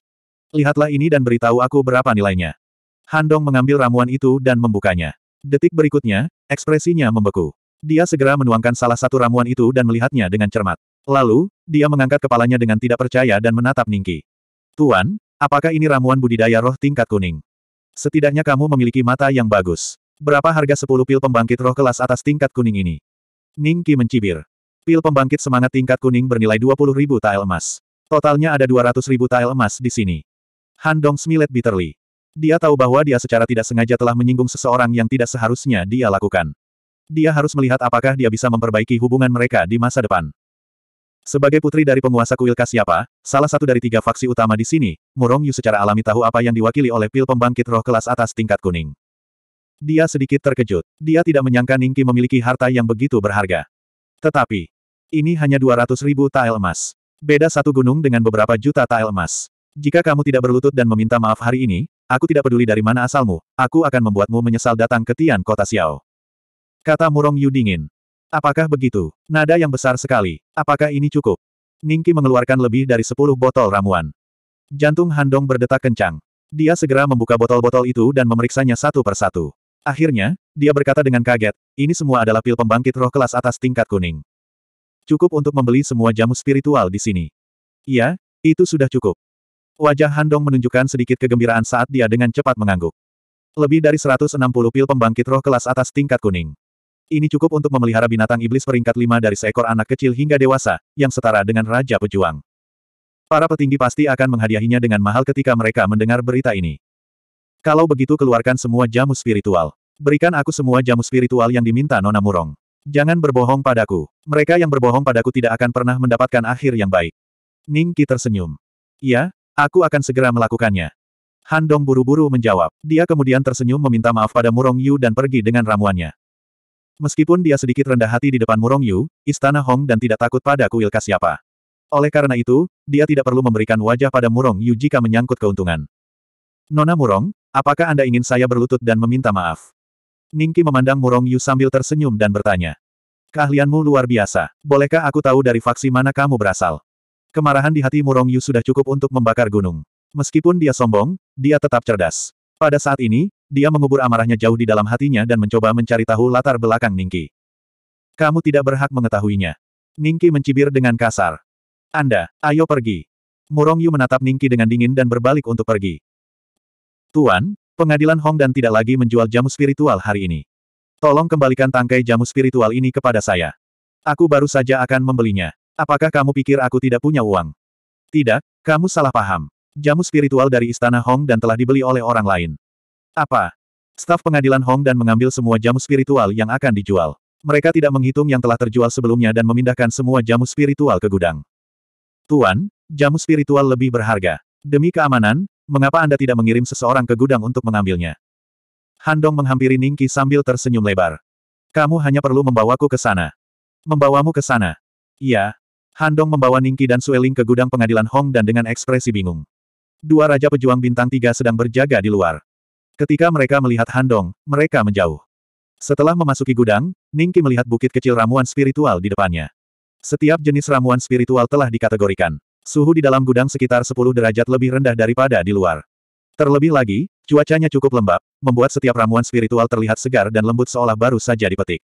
Lihatlah ini dan beritahu aku berapa nilainya. Handong mengambil ramuan itu dan membukanya. Detik berikutnya, ekspresinya membeku. Dia segera menuangkan salah satu ramuan itu dan melihatnya dengan cermat. Lalu, dia mengangkat kepalanya dengan tidak percaya dan menatap Ningki. Tuan, apakah ini ramuan budidaya roh tingkat kuning? Setidaknya kamu memiliki mata yang bagus. Berapa harga 10 pil pembangkit roh kelas atas tingkat kuning ini? Ningki mencibir. Pil pembangkit semangat tingkat kuning bernilai 20 ribu tael emas. Totalnya ada 200 ribu tael emas di sini. Handong smilet bitterly. Dia tahu bahwa dia secara tidak sengaja telah menyinggung seseorang yang tidak seharusnya dia lakukan. Dia harus melihat apakah dia bisa memperbaiki hubungan mereka di masa depan. Sebagai putri dari penguasa kuil Kasyapa, salah satu dari tiga faksi utama di sini, Murong Yu secara alami tahu apa yang diwakili oleh pil pembangkit roh kelas atas tingkat kuning. Dia sedikit terkejut. Dia tidak menyangka Ningki memiliki harta yang begitu berharga. Tetapi, ini hanya 200 ribu tael emas. Beda satu gunung dengan beberapa juta tael emas. Jika kamu tidak berlutut dan meminta maaf hari ini, aku tidak peduli dari mana asalmu, aku akan membuatmu menyesal datang ke Tian Kota Xiao. Kata Murong Yu dingin. Apakah begitu? Nada yang besar sekali. Apakah ini cukup? Ningki mengeluarkan lebih dari sepuluh botol ramuan. Jantung Handong berdetak kencang. Dia segera membuka botol-botol itu dan memeriksanya satu persatu. Akhirnya, dia berkata dengan kaget, ini semua adalah pil pembangkit roh kelas atas tingkat kuning. Cukup untuk membeli semua jamu spiritual di sini. Iya, itu sudah cukup. Wajah Handong menunjukkan sedikit kegembiraan saat dia dengan cepat mengangguk. Lebih dari 160 pil pembangkit roh kelas atas tingkat kuning. Ini cukup untuk memelihara binatang iblis peringkat lima dari seekor anak kecil hingga dewasa, yang setara dengan Raja Pejuang. Para petinggi pasti akan menghadiahinya dengan mahal ketika mereka mendengar berita ini. Kalau begitu keluarkan semua jamu spiritual. Berikan aku semua jamu spiritual yang diminta Nona Murong. Jangan berbohong padaku. Mereka yang berbohong padaku tidak akan pernah mendapatkan akhir yang baik. Ningki tersenyum. Ya, aku akan segera melakukannya. Handong buru-buru menjawab. Dia kemudian tersenyum meminta maaf pada Murong Yu dan pergi dengan ramuannya. Meskipun dia sedikit rendah hati di depan Murong Yu, istana Hong dan tidak takut pada kuil siapa. Oleh karena itu, dia tidak perlu memberikan wajah pada Murong Yu jika menyangkut keuntungan. Nona Murong, apakah Anda ingin saya berlutut dan meminta maaf? Ningki memandang Murong Yu sambil tersenyum dan bertanya. Keahlianmu luar biasa. Bolehkah aku tahu dari faksi mana kamu berasal? Kemarahan di hati Murong Yu sudah cukup untuk membakar gunung. Meskipun dia sombong, dia tetap cerdas. Pada saat ini, dia mengubur amarahnya jauh di dalam hatinya dan mencoba mencari tahu latar belakang Ningki. Kamu tidak berhak mengetahuinya. Ningki mencibir dengan kasar. Anda, ayo pergi. Murong Yu menatap Ningki dengan dingin dan berbalik untuk pergi. Tuan, pengadilan Hong dan tidak lagi menjual jamu spiritual hari ini. Tolong kembalikan tangkai jamu spiritual ini kepada saya. Aku baru saja akan membelinya. Apakah kamu pikir aku tidak punya uang? Tidak, kamu salah paham. Jamu spiritual dari Istana Hong dan telah dibeli oleh orang lain. Apa? Staf pengadilan Hong dan mengambil semua jamu spiritual yang akan dijual. Mereka tidak menghitung yang telah terjual sebelumnya dan memindahkan semua jamu spiritual ke gudang. Tuan, jamu spiritual lebih berharga. Demi keamanan, mengapa Anda tidak mengirim seseorang ke gudang untuk mengambilnya? Handong menghampiri Ningki sambil tersenyum lebar. Kamu hanya perlu membawaku ke sana. Membawamu ke sana. Iya. Handong membawa Ningki dan Sueling ke gudang pengadilan Hong dan dengan ekspresi bingung. Dua raja pejuang bintang tiga sedang berjaga di luar. Ketika mereka melihat Handong, mereka menjauh. Setelah memasuki gudang, Ningki melihat bukit kecil ramuan spiritual di depannya. Setiap jenis ramuan spiritual telah dikategorikan. Suhu di dalam gudang sekitar 10 derajat lebih rendah daripada di luar. Terlebih lagi, cuacanya cukup lembab, membuat setiap ramuan spiritual terlihat segar dan lembut seolah baru saja dipetik.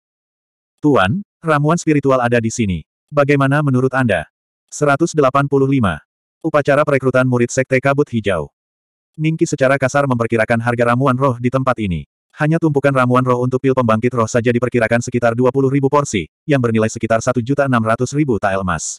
Tuan, ramuan spiritual ada di sini. Bagaimana menurut Anda? 185. Upacara perekrutan murid Sekte Kabut Hijau. Ningki secara kasar memperkirakan harga ramuan roh di tempat ini. Hanya tumpukan ramuan roh untuk pil pembangkit roh saja diperkirakan sekitar ribu porsi, yang bernilai sekitar 1.600.000 tael emas.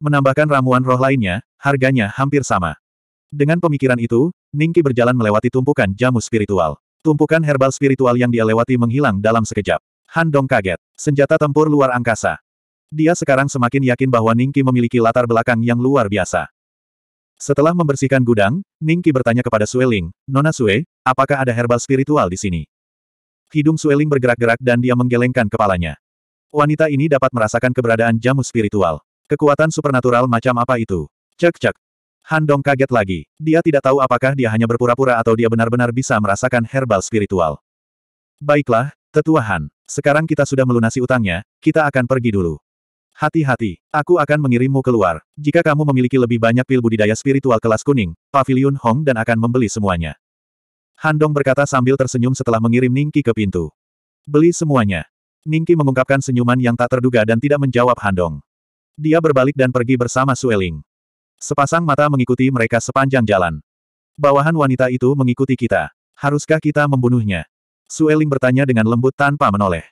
Menambahkan ramuan roh lainnya, harganya hampir sama. Dengan pemikiran itu, Ningki berjalan melewati tumpukan jamu spiritual. Tumpukan herbal spiritual yang dia lewati menghilang dalam sekejap. Han Dong kaget. Senjata tempur luar angkasa. Dia sekarang semakin yakin bahwa Ningki memiliki latar belakang yang luar biasa. Setelah membersihkan gudang, Ningki bertanya kepada Sueling, Nona Sue, apakah ada herbal spiritual di sini? Hidung Sueling bergerak-gerak dan dia menggelengkan kepalanya. Wanita ini dapat merasakan keberadaan jamu spiritual. Kekuatan supernatural macam apa itu? Cek-cek. Handong kaget lagi. Dia tidak tahu apakah dia hanya berpura-pura atau dia benar-benar bisa merasakan herbal spiritual. Baiklah, Tetua Han. Sekarang kita sudah melunasi utangnya, kita akan pergi dulu. Hati-hati, aku akan mengirimmu keluar. Jika kamu memiliki lebih banyak pil budidaya spiritual kelas kuning, Pavilion Hong dan akan membeli semuanya. Handong berkata sambil tersenyum setelah mengirim Ningki ke pintu. Beli semuanya. Ningki mengungkapkan senyuman yang tak terduga dan tidak menjawab Handong. Dia berbalik dan pergi bersama Sueling. Sepasang mata mengikuti mereka sepanjang jalan. Bawahan wanita itu mengikuti kita. Haruskah kita membunuhnya? Sueling bertanya dengan lembut tanpa menoleh.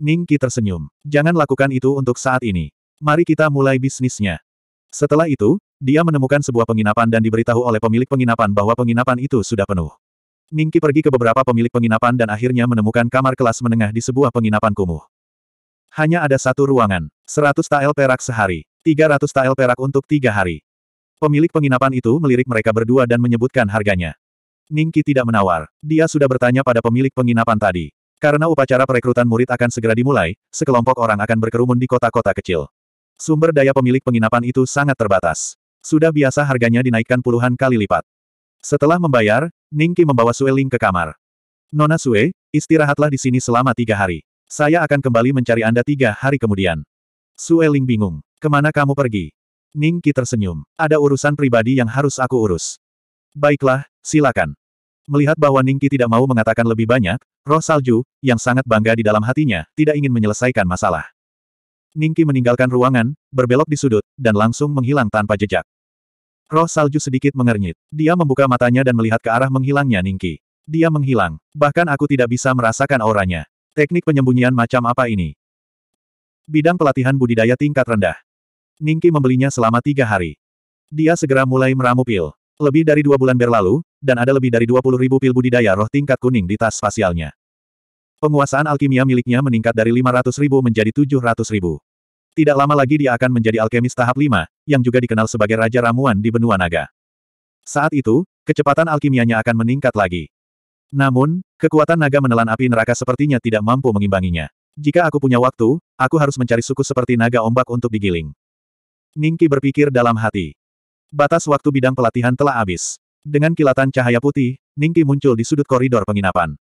Ning tersenyum. Jangan lakukan itu untuk saat ini. Mari kita mulai bisnisnya. Setelah itu, dia menemukan sebuah penginapan dan diberitahu oleh pemilik penginapan bahwa penginapan itu sudah penuh. Ningki pergi ke beberapa pemilik penginapan dan akhirnya menemukan kamar kelas menengah di sebuah penginapan kumuh. Hanya ada satu ruangan, 100 tael perak sehari, 300 tael perak untuk tiga hari. Pemilik penginapan itu melirik mereka berdua dan menyebutkan harganya. Ningki tidak menawar, dia sudah bertanya pada pemilik penginapan tadi. Karena upacara perekrutan murid akan segera dimulai, sekelompok orang akan berkerumun di kota-kota kecil. Sumber daya pemilik penginapan itu sangat terbatas. Sudah biasa harganya dinaikkan puluhan kali lipat. Setelah membayar, Ningki membawa Sueling ke kamar. Nona Sue, istirahatlah di sini selama tiga hari. Saya akan kembali mencari Anda tiga hari kemudian. Sueling bingung. Kemana kamu pergi? Ningki tersenyum. Ada urusan pribadi yang harus aku urus. Baiklah, silakan. Melihat bahwa Ningki tidak mau mengatakan lebih banyak, roh salju, yang sangat bangga di dalam hatinya, tidak ingin menyelesaikan masalah. Ningki meninggalkan ruangan, berbelok di sudut, dan langsung menghilang tanpa jejak. Roh salju sedikit mengernyit. Dia membuka matanya dan melihat ke arah menghilangnya Ningki. Dia menghilang. Bahkan aku tidak bisa merasakan auranya. Teknik penyembunyian macam apa ini? Bidang pelatihan budidaya tingkat rendah. Ningki membelinya selama tiga hari. Dia segera mulai meramu pil. Lebih dari dua bulan berlalu, dan ada lebih dari 20 ribu pil budidaya roh tingkat kuning di tas spasialnya. Penguasaan alkimia miliknya meningkat dari lima ratus ribu menjadi tujuh ratus ribu. Tidak lama lagi dia akan menjadi alkemis tahap 5, yang juga dikenal sebagai Raja Ramuan di benua naga. Saat itu, kecepatan alkimianya akan meningkat lagi. Namun, kekuatan naga menelan api neraka sepertinya tidak mampu mengimbanginya. Jika aku punya waktu, aku harus mencari suku seperti naga ombak untuk digiling. Ningki berpikir dalam hati. Batas waktu bidang pelatihan telah habis. Dengan kilatan cahaya putih, Ningki muncul di sudut koridor penginapan.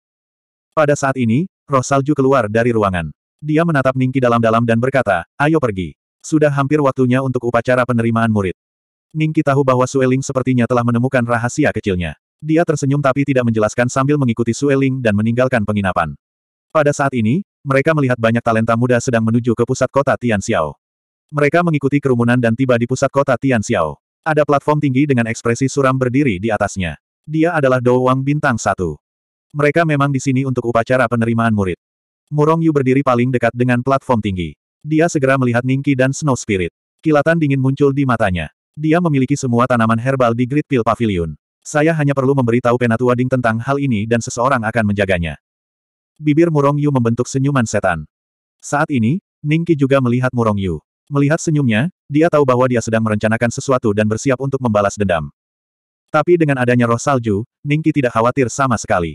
Pada saat ini, roh salju keluar dari ruangan. Dia menatap Ningki dalam-dalam dan berkata, ayo pergi. Sudah hampir waktunya untuk upacara penerimaan murid. Ningki tahu bahwa Sueling sepertinya telah menemukan rahasia kecilnya. Dia tersenyum tapi tidak menjelaskan sambil mengikuti Sueling dan meninggalkan penginapan. Pada saat ini, mereka melihat banyak talenta muda sedang menuju ke pusat kota Tian Xiao. Mereka mengikuti kerumunan dan tiba di pusat kota Tian Xiao. Ada platform tinggi dengan ekspresi suram berdiri di atasnya. Dia adalah Dou Wang Bintang Satu. Mereka memang di sini untuk upacara penerimaan murid. Murong Yu berdiri paling dekat dengan platform tinggi. Dia segera melihat Ningki dan Snow Spirit. Kilatan dingin muncul di matanya. Dia memiliki semua tanaman herbal di Great Pill Pavilion. Saya hanya perlu memberi tahu Penatua Ding tentang hal ini dan seseorang akan menjaganya. Bibir Murong Yu membentuk senyuman setan. Saat ini, Ningki juga melihat Murong Yu. Melihat senyumnya, dia tahu bahwa dia sedang merencanakan sesuatu dan bersiap untuk membalas dendam. Tapi dengan adanya roh salju, Ningki tidak khawatir sama sekali.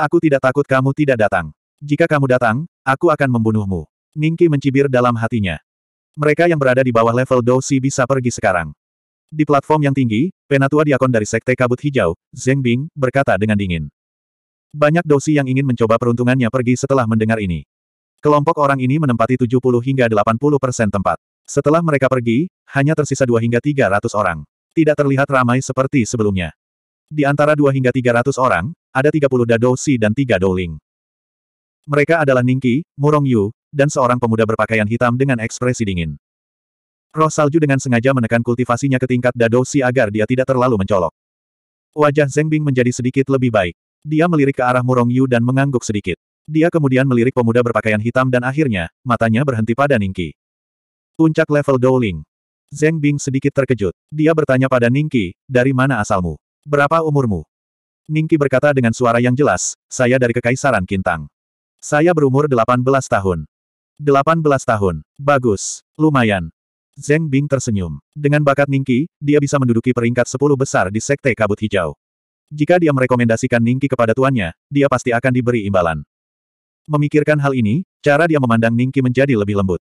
Aku tidak takut kamu tidak datang. Jika kamu datang, aku akan membunuhmu. Ningki mencibir dalam hatinya. Mereka yang berada di bawah level dosi bisa pergi sekarang. Di platform yang tinggi, penatua diakon dari Sekte Kabut Hijau, Zeng Bing, berkata dengan dingin. Banyak dosi yang ingin mencoba peruntungannya pergi setelah mendengar ini. Kelompok orang ini menempati 70 hingga 80 persen tempat. Setelah mereka pergi, hanya tersisa dua hingga tiga ratus orang. Tidak terlihat ramai seperti sebelumnya. Di antara dua hingga tiga ratus orang, ada tiga puluh si dan tiga Douling. Mereka adalah Ningki, Murong Yu, dan seorang pemuda berpakaian hitam dengan ekspresi dingin. Roh salju dengan sengaja menekan kultivasinya ke tingkat si agar dia tidak terlalu mencolok. Wajah Zeng Bing menjadi sedikit lebih baik. Dia melirik ke arah Murong Yu dan mengangguk sedikit. Dia kemudian melirik pemuda berpakaian hitam dan akhirnya, matanya berhenti pada Ningki. Puncak level Douling. Zeng Bing sedikit terkejut. Dia bertanya pada Ningki, dari mana asalmu? Berapa umurmu? Ningki berkata dengan suara yang jelas, saya dari Kekaisaran Kintang. Saya berumur 18 tahun. 18 tahun. Bagus. Lumayan. Zeng Bing tersenyum. Dengan bakat Ningki, dia bisa menduduki peringkat 10 besar di Sekte Kabut Hijau. Jika dia merekomendasikan Ningki kepada tuannya, dia pasti akan diberi imbalan. Memikirkan hal ini, cara dia memandang Ningki menjadi lebih lembut.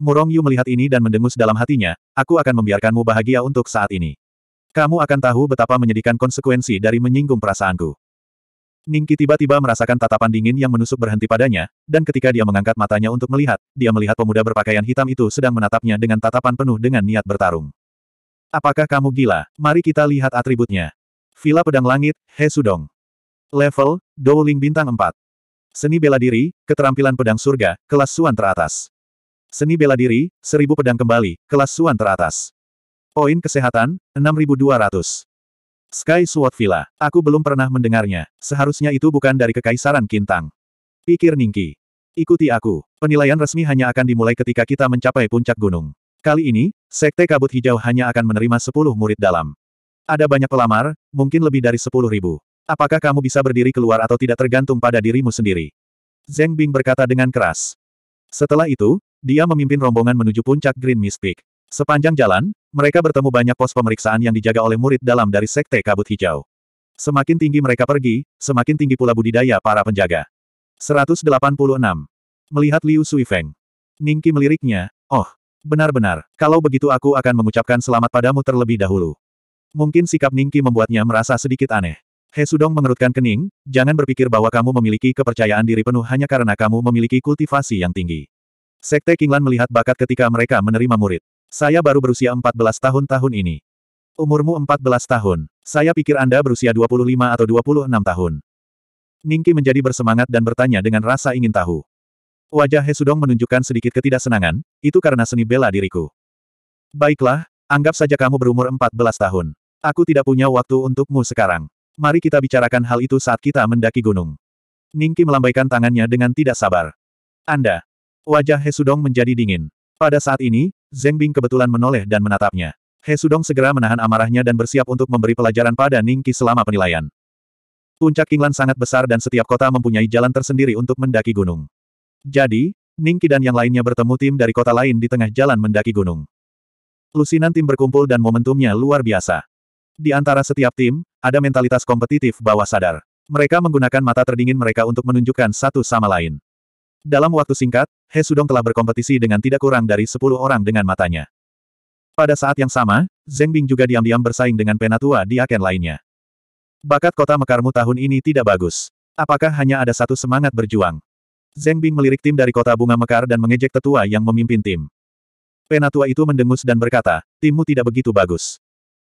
Murong Yu melihat ini dan mendengus dalam hatinya, aku akan membiarkanmu bahagia untuk saat ini. Kamu akan tahu betapa menyedihkan konsekuensi dari menyinggung perasaanku. Ningki tiba-tiba merasakan tatapan dingin yang menusuk berhenti padanya, dan ketika dia mengangkat matanya untuk melihat, dia melihat pemuda berpakaian hitam itu sedang menatapnya dengan tatapan penuh dengan niat bertarung. Apakah kamu gila? Mari kita lihat atributnya. Villa Pedang Langit, He Sudong. Level, Dowling Bintang 4. Seni bela diri, keterampilan pedang surga, kelas suan teratas. Seni bela diri, seribu pedang kembali, kelas Suan teratas. Poin kesehatan, 6200. Sky Sword Villa. Aku belum pernah mendengarnya. Seharusnya itu bukan dari Kekaisaran Kintang. Pikir Ningki. Ikuti aku. Penilaian resmi hanya akan dimulai ketika kita mencapai puncak gunung. Kali ini, Sekte Kabut Hijau hanya akan menerima 10 murid dalam. Ada banyak pelamar, mungkin lebih dari 10 ribu. Apakah kamu bisa berdiri keluar atau tidak tergantung pada dirimu sendiri? Zeng Bing berkata dengan keras. Setelah itu, dia memimpin rombongan menuju puncak Green Mist Peak. Sepanjang jalan, mereka bertemu banyak pos pemeriksaan yang dijaga oleh murid dalam dari Sekte Kabut Hijau. Semakin tinggi mereka pergi, semakin tinggi pula budidaya para penjaga. 186. Melihat Liu Sui Suifeng. Ningki meliriknya, oh, benar-benar, kalau begitu aku akan mengucapkan selamat padamu terlebih dahulu. Mungkin sikap Ningki membuatnya merasa sedikit aneh. He Sudong mengerutkan kening, jangan berpikir bahwa kamu memiliki kepercayaan diri penuh hanya karena kamu memiliki kultivasi yang tinggi. Sekte Kinglan melihat bakat ketika mereka menerima murid. Saya baru berusia 14 tahun tahun ini. Umurmu 14 tahun. Saya pikir Anda berusia 25 atau 26 tahun. Ningki menjadi bersemangat dan bertanya dengan rasa ingin tahu. Wajah He Sudong menunjukkan sedikit ketidaksenangan, itu karena seni bela diriku. Baiklah, anggap saja kamu berumur 14 tahun. Aku tidak punya waktu untukmu sekarang. Mari kita bicarakan hal itu saat kita mendaki gunung. Ningki melambaikan tangannya dengan tidak sabar. Anda, Wajah He Sudong menjadi dingin. Pada saat ini, Zeng Bing kebetulan menoleh dan menatapnya. He Sudong segera menahan amarahnya dan bersiap untuk memberi pelajaran pada Ningki selama penilaian. Puncak Kinglan sangat besar dan setiap kota mempunyai jalan tersendiri untuk mendaki gunung. Jadi, Ningki dan yang lainnya bertemu tim dari kota lain di tengah jalan mendaki gunung. Lusinan tim berkumpul dan momentumnya luar biasa. Di antara setiap tim, ada mentalitas kompetitif bawah sadar. Mereka menggunakan mata terdingin mereka untuk menunjukkan satu sama lain. Dalam waktu singkat, He Sudong telah berkompetisi dengan tidak kurang dari sepuluh orang dengan matanya. Pada saat yang sama, Zeng Bing juga diam-diam bersaing dengan penatua di aken lainnya. Bakat kota mekarmu tahun ini tidak bagus. Apakah hanya ada satu semangat berjuang? Zeng Bing melirik tim dari kota bunga mekar dan mengejek tetua yang memimpin tim. Penatua itu mendengus dan berkata, timmu tidak begitu bagus.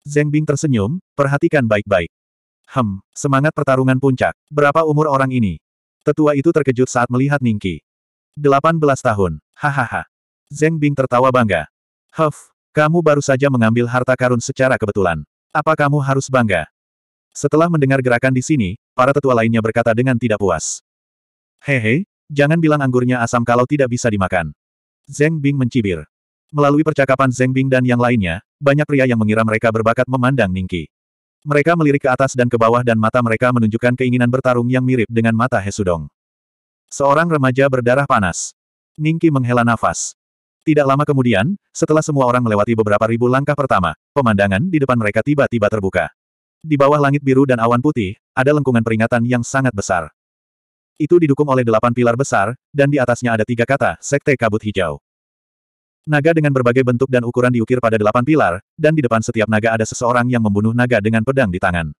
Zeng Bing tersenyum, perhatikan baik-baik. Hem, semangat pertarungan puncak. Berapa umur orang ini? Tetua itu terkejut saat melihat Ningki. 18 tahun. Hahaha. Zeng Bing tertawa bangga. Huff, kamu baru saja mengambil harta karun secara kebetulan. Apa kamu harus bangga? Setelah mendengar gerakan di sini, para tetua lainnya berkata dengan tidak puas. Hehe, jangan bilang anggurnya asam kalau tidak bisa dimakan. Zeng Bing mencibir. Melalui percakapan Zeng Bing dan yang lainnya, banyak pria yang mengira mereka berbakat memandang Ningki. Mereka melirik ke atas dan ke bawah dan mata mereka menunjukkan keinginan bertarung yang mirip dengan mata Hesudong. Seorang remaja berdarah panas. Ningki menghela nafas. Tidak lama kemudian, setelah semua orang melewati beberapa ribu langkah pertama, pemandangan di depan mereka tiba-tiba terbuka. Di bawah langit biru dan awan putih, ada lengkungan peringatan yang sangat besar. Itu didukung oleh delapan pilar besar, dan di atasnya ada tiga kata, Sekte Kabut Hijau. Naga dengan berbagai bentuk dan ukuran diukir pada delapan pilar, dan di depan setiap naga ada seseorang yang membunuh naga dengan pedang di tangan.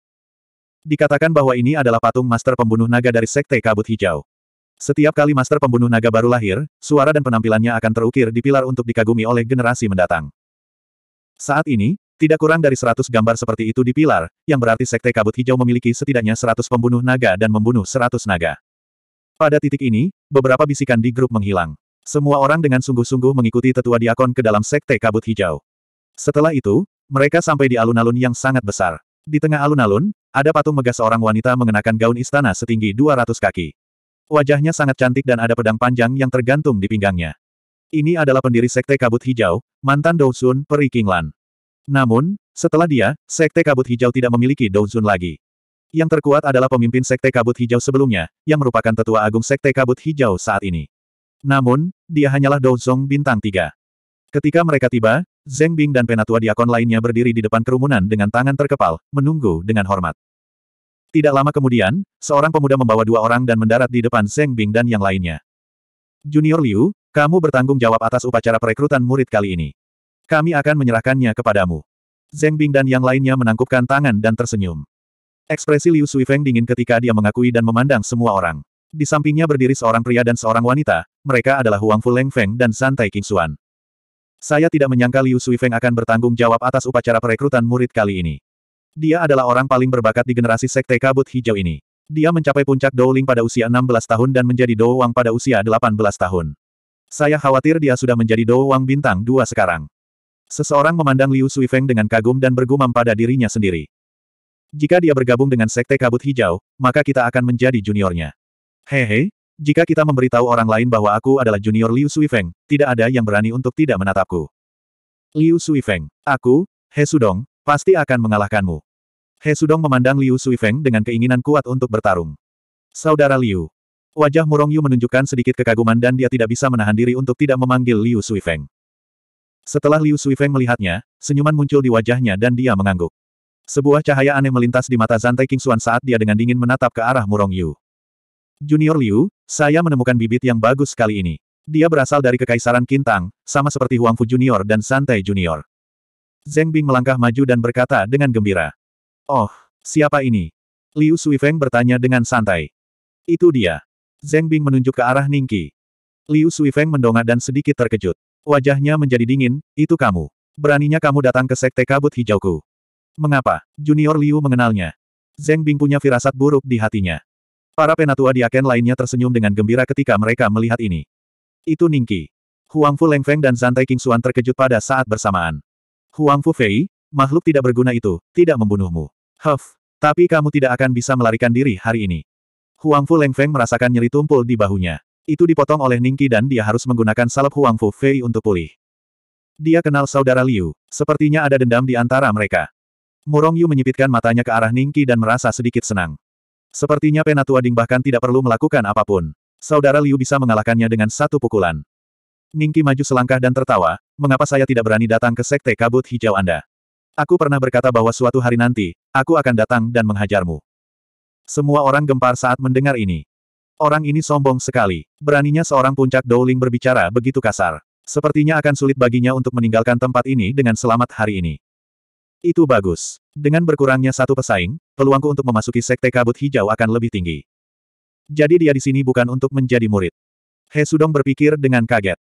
Dikatakan bahwa ini adalah patung master pembunuh naga dari Sekte Kabut Hijau. Setiap kali master pembunuh naga baru lahir, suara dan penampilannya akan terukir di pilar untuk dikagumi oleh generasi mendatang. Saat ini, tidak kurang dari seratus gambar seperti itu di pilar, yang berarti Sekte Kabut Hijau memiliki setidaknya seratus pembunuh naga dan membunuh seratus naga. Pada titik ini, beberapa bisikan di grup menghilang. Semua orang dengan sungguh-sungguh mengikuti tetua diakon ke dalam sekte kabut hijau. Setelah itu, mereka sampai di alun-alun yang sangat besar. Di tengah alun-alun, ada patung megah seorang wanita mengenakan gaun istana setinggi 200 kaki. Wajahnya sangat cantik dan ada pedang panjang yang tergantung di pinggangnya. Ini adalah pendiri sekte kabut hijau, mantan Douzun, peri Kinglan. Namun, setelah dia, sekte kabut hijau tidak memiliki Douzun lagi. Yang terkuat adalah pemimpin Sekte Kabut Hijau sebelumnya, yang merupakan Tetua Agung Sekte Kabut Hijau saat ini. Namun, dia hanyalah Douzong bintang tiga. Ketika mereka tiba, Zeng Bing dan penatua diakon lainnya berdiri di depan kerumunan dengan tangan terkepal, menunggu dengan hormat. Tidak lama kemudian, seorang pemuda membawa dua orang dan mendarat di depan Zeng Bing dan yang lainnya. Junior Liu, kamu bertanggung jawab atas upacara perekrutan murid kali ini. Kami akan menyerahkannya kepadamu. Zeng Bing dan yang lainnya menangkupkan tangan dan tersenyum. Ekspresi Liu Suifeng dingin ketika dia mengakui dan memandang semua orang. Di sampingnya berdiri seorang pria dan seorang wanita, mereka adalah Huang Fu Leng Feng dan Santai King Xuan. Saya tidak menyangka Liu Sui Feng akan bertanggung jawab atas upacara perekrutan murid kali ini. Dia adalah orang paling berbakat di generasi Sekte Kabut Hijau ini. Dia mencapai puncak Douling pada usia 16 tahun dan menjadi Dou Wang pada usia 18 tahun. Saya khawatir dia sudah menjadi Dou Wang bintang dua sekarang. Seseorang memandang Liu Sui Feng dengan kagum dan bergumam pada dirinya sendiri. Jika dia bergabung dengan Sekte Kabut Hijau, maka kita akan menjadi juniornya. Hehe, jika kita memberitahu orang lain bahwa aku adalah junior Liu Suifeng, tidak ada yang berani untuk tidak menatapku. Liu Suifeng, aku, He Sudong, pasti akan mengalahkanmu. He Sudong memandang Liu Suifeng dengan keinginan kuat untuk bertarung. Saudara Liu. Wajah Murong Yu menunjukkan sedikit kekaguman dan dia tidak bisa menahan diri untuk tidak memanggil Liu Suifeng. Setelah Liu Suifeng melihatnya, senyuman muncul di wajahnya dan dia mengangguk. Sebuah cahaya aneh melintas di mata Zantai Kingsuan King Xuan saat dia dengan dingin menatap ke arah Murong Yu. Junior Liu, saya menemukan bibit yang bagus sekali ini. Dia berasal dari Kekaisaran Kintang, sama seperti Huang Fu Junior dan Santai Junior. Zeng Bing melangkah maju dan berkata dengan gembira. Oh, siapa ini? Liu Sui Feng bertanya dengan santai. Itu dia. Zeng Bing menunjuk ke arah Ningki. Liu Sui Feng mendongak dan sedikit terkejut. Wajahnya menjadi dingin, itu kamu. Beraninya kamu datang ke Sekte Kabut Hijauku. Mengapa? Junior Liu mengenalnya. Zeng Bing punya firasat buruk di hatinya. Para penatua di diaken lainnya tersenyum dengan gembira ketika mereka melihat ini. Itu Ningki. Ningqi. Huangfu Lengfeng dan Zantai King Xuan terkejut pada saat bersamaan. Huang Fu Fei, makhluk tidak berguna itu, tidak membunuhmu. Huff, tapi kamu tidak akan bisa melarikan diri hari ini. Huang Huangfu Lengfeng merasakan nyeri tumpul di bahunya. Itu dipotong oleh Ningki dan dia harus menggunakan salep Huang Fu Fei untuk pulih. Dia kenal saudara Liu, sepertinya ada dendam di antara mereka. Murong Yu menyipitkan matanya ke arah Ningki dan merasa sedikit senang. Sepertinya Penatua Ding bahkan tidak perlu melakukan apapun. Saudara Liu bisa mengalahkannya dengan satu pukulan. Ningki maju selangkah dan tertawa, mengapa saya tidak berani datang ke Sekte Kabut Hijau Anda? Aku pernah berkata bahwa suatu hari nanti, aku akan datang dan menghajarmu. Semua orang gempar saat mendengar ini. Orang ini sombong sekali. Beraninya seorang puncak Douling berbicara begitu kasar. Sepertinya akan sulit baginya untuk meninggalkan tempat ini dengan selamat hari ini. Itu bagus. Dengan berkurangnya satu pesaing, peluangku untuk memasuki sekte kabut hijau akan lebih tinggi. Jadi dia di sini bukan untuk menjadi murid. He Sudong berpikir dengan kaget.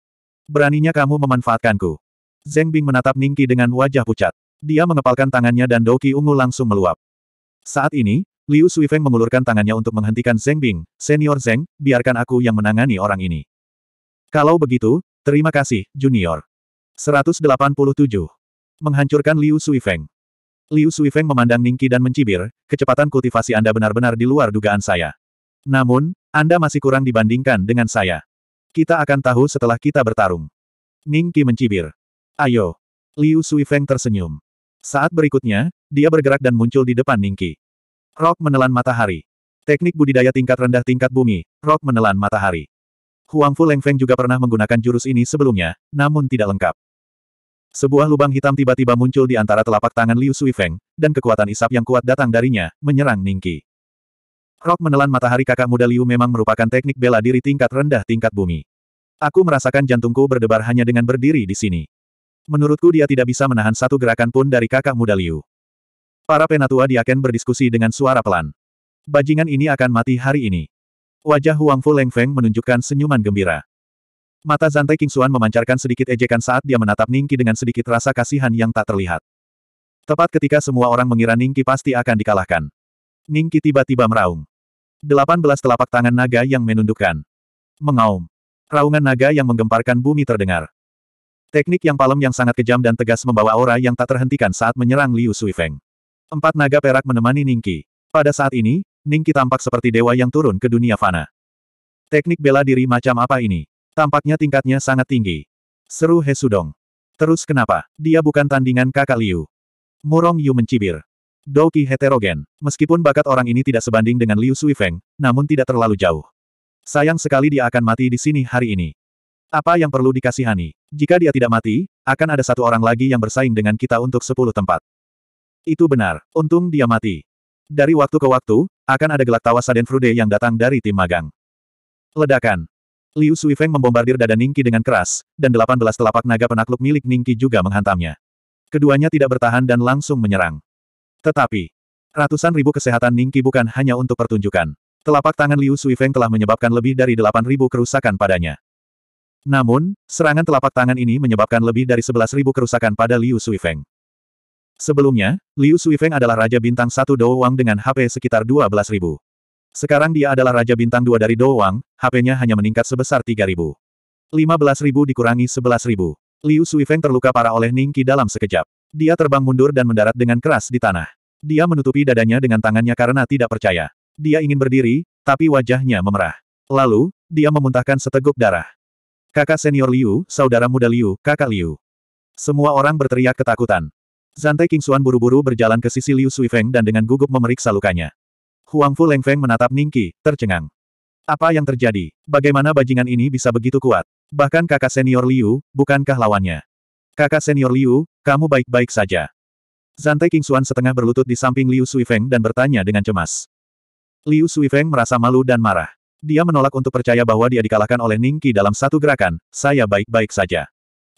Beraninya kamu memanfaatkanku. Zeng Bing menatap Ningki dengan wajah pucat. Dia mengepalkan tangannya dan Doki ungu langsung meluap. Saat ini, Liu Suifeng mengulurkan tangannya untuk menghentikan Zeng Bing. Senior Zeng, biarkan aku yang menangani orang ini. Kalau begitu, terima kasih, Junior. 187. Menghancurkan Liu Suifeng. Liu Suifeng memandang Ningki dan mencibir, kecepatan kultivasi Anda benar-benar di luar dugaan saya. Namun, Anda masih kurang dibandingkan dengan saya. Kita akan tahu setelah kita bertarung. Ningki mencibir. Ayo. Liu Suifeng tersenyum. Saat berikutnya, dia bergerak dan muncul di depan Ningki. Rock menelan matahari. Teknik budidaya tingkat rendah tingkat bumi, Rock menelan matahari. Huangfu Lengfeng juga pernah menggunakan jurus ini sebelumnya, namun tidak lengkap. Sebuah lubang hitam tiba-tiba muncul di antara telapak tangan Liu Feng, dan kekuatan isap yang kuat datang darinya, menyerang Ningqi. Rok menelan matahari kakak muda Liu memang merupakan teknik bela diri tingkat rendah tingkat bumi. Aku merasakan jantungku berdebar hanya dengan berdiri di sini. Menurutku dia tidak bisa menahan satu gerakan pun dari kakak muda Liu. Para penatua di Aken berdiskusi dengan suara pelan. Bajingan ini akan mati hari ini. Wajah Huang Fu Leng Feng menunjukkan senyuman gembira. Mata Zantai King Xuan memancarkan sedikit ejekan saat dia menatap Ningki dengan sedikit rasa kasihan yang tak terlihat. Tepat ketika semua orang mengira Ningki pasti akan dikalahkan. Ningki tiba-tiba meraung. Delapan belas telapak tangan naga yang menundukkan. Mengaum. Raungan naga yang menggemparkan bumi terdengar. Teknik yang palem yang sangat kejam dan tegas membawa aura yang tak terhentikan saat menyerang Liu Suifeng. Empat naga perak menemani Ningki. Pada saat ini, Ningki tampak seperti dewa yang turun ke dunia fana. Teknik bela diri macam apa ini? Tampaknya tingkatnya sangat tinggi. Seru He Sudong. Terus kenapa? Dia bukan tandingan kakak Liu. Murong Yu mencibir. Douki heterogen. Meskipun bakat orang ini tidak sebanding dengan Liu Sui Feng, namun tidak terlalu jauh. Sayang sekali dia akan mati di sini hari ini. Apa yang perlu dikasihani? Jika dia tidak mati, akan ada satu orang lagi yang bersaing dengan kita untuk sepuluh tempat. Itu benar. Untung dia mati. Dari waktu ke waktu, akan ada gelak tawa Saden Frude yang datang dari tim magang. Ledakan. Liu Suifeng membombardir dada Ningqi dengan keras, dan 18 telapak naga penakluk milik Ningqi juga menghantamnya. Keduanya tidak bertahan dan langsung menyerang. Tetapi, ratusan ribu kesehatan Ningqi bukan hanya untuk pertunjukan. Telapak tangan Liu Suifeng telah menyebabkan lebih dari 8.000 kerusakan padanya. Namun, serangan telapak tangan ini menyebabkan lebih dari 11.000 kerusakan pada Liu Suifeng. Sebelumnya, Liu Suifeng adalah Raja Bintang Satu Dao Wang dengan HP sekitar ribu. Sekarang dia adalah Raja Bintang 2 dari Do HP-nya hanya meningkat sebesar 3.000. 15.000 dikurangi 11.000. Liu Suifeng terluka parah oleh Ning Ningqi dalam sekejap. Dia terbang mundur dan mendarat dengan keras di tanah. Dia menutupi dadanya dengan tangannya karena tidak percaya. Dia ingin berdiri, tapi wajahnya memerah. Lalu, dia memuntahkan seteguk darah. Kakak senior Liu, saudara muda Liu, kakak Liu. Semua orang berteriak ketakutan. Zantai Kingsuan buru-buru berjalan ke sisi Liu Suifeng dan dengan gugup memeriksa lukanya. Huang Fu Leng Feng menatap Ningki, tercengang. Apa yang terjadi? Bagaimana bajingan ini bisa begitu kuat? Bahkan kakak senior Liu, bukankah lawannya? Kakak senior Liu, kamu baik-baik saja. Zante Xuan setengah berlutut di samping Liu Sui Feng dan bertanya dengan cemas. Liu Sui Feng merasa malu dan marah. Dia menolak untuk percaya bahwa dia dikalahkan oleh Ningki dalam satu gerakan, saya baik-baik saja.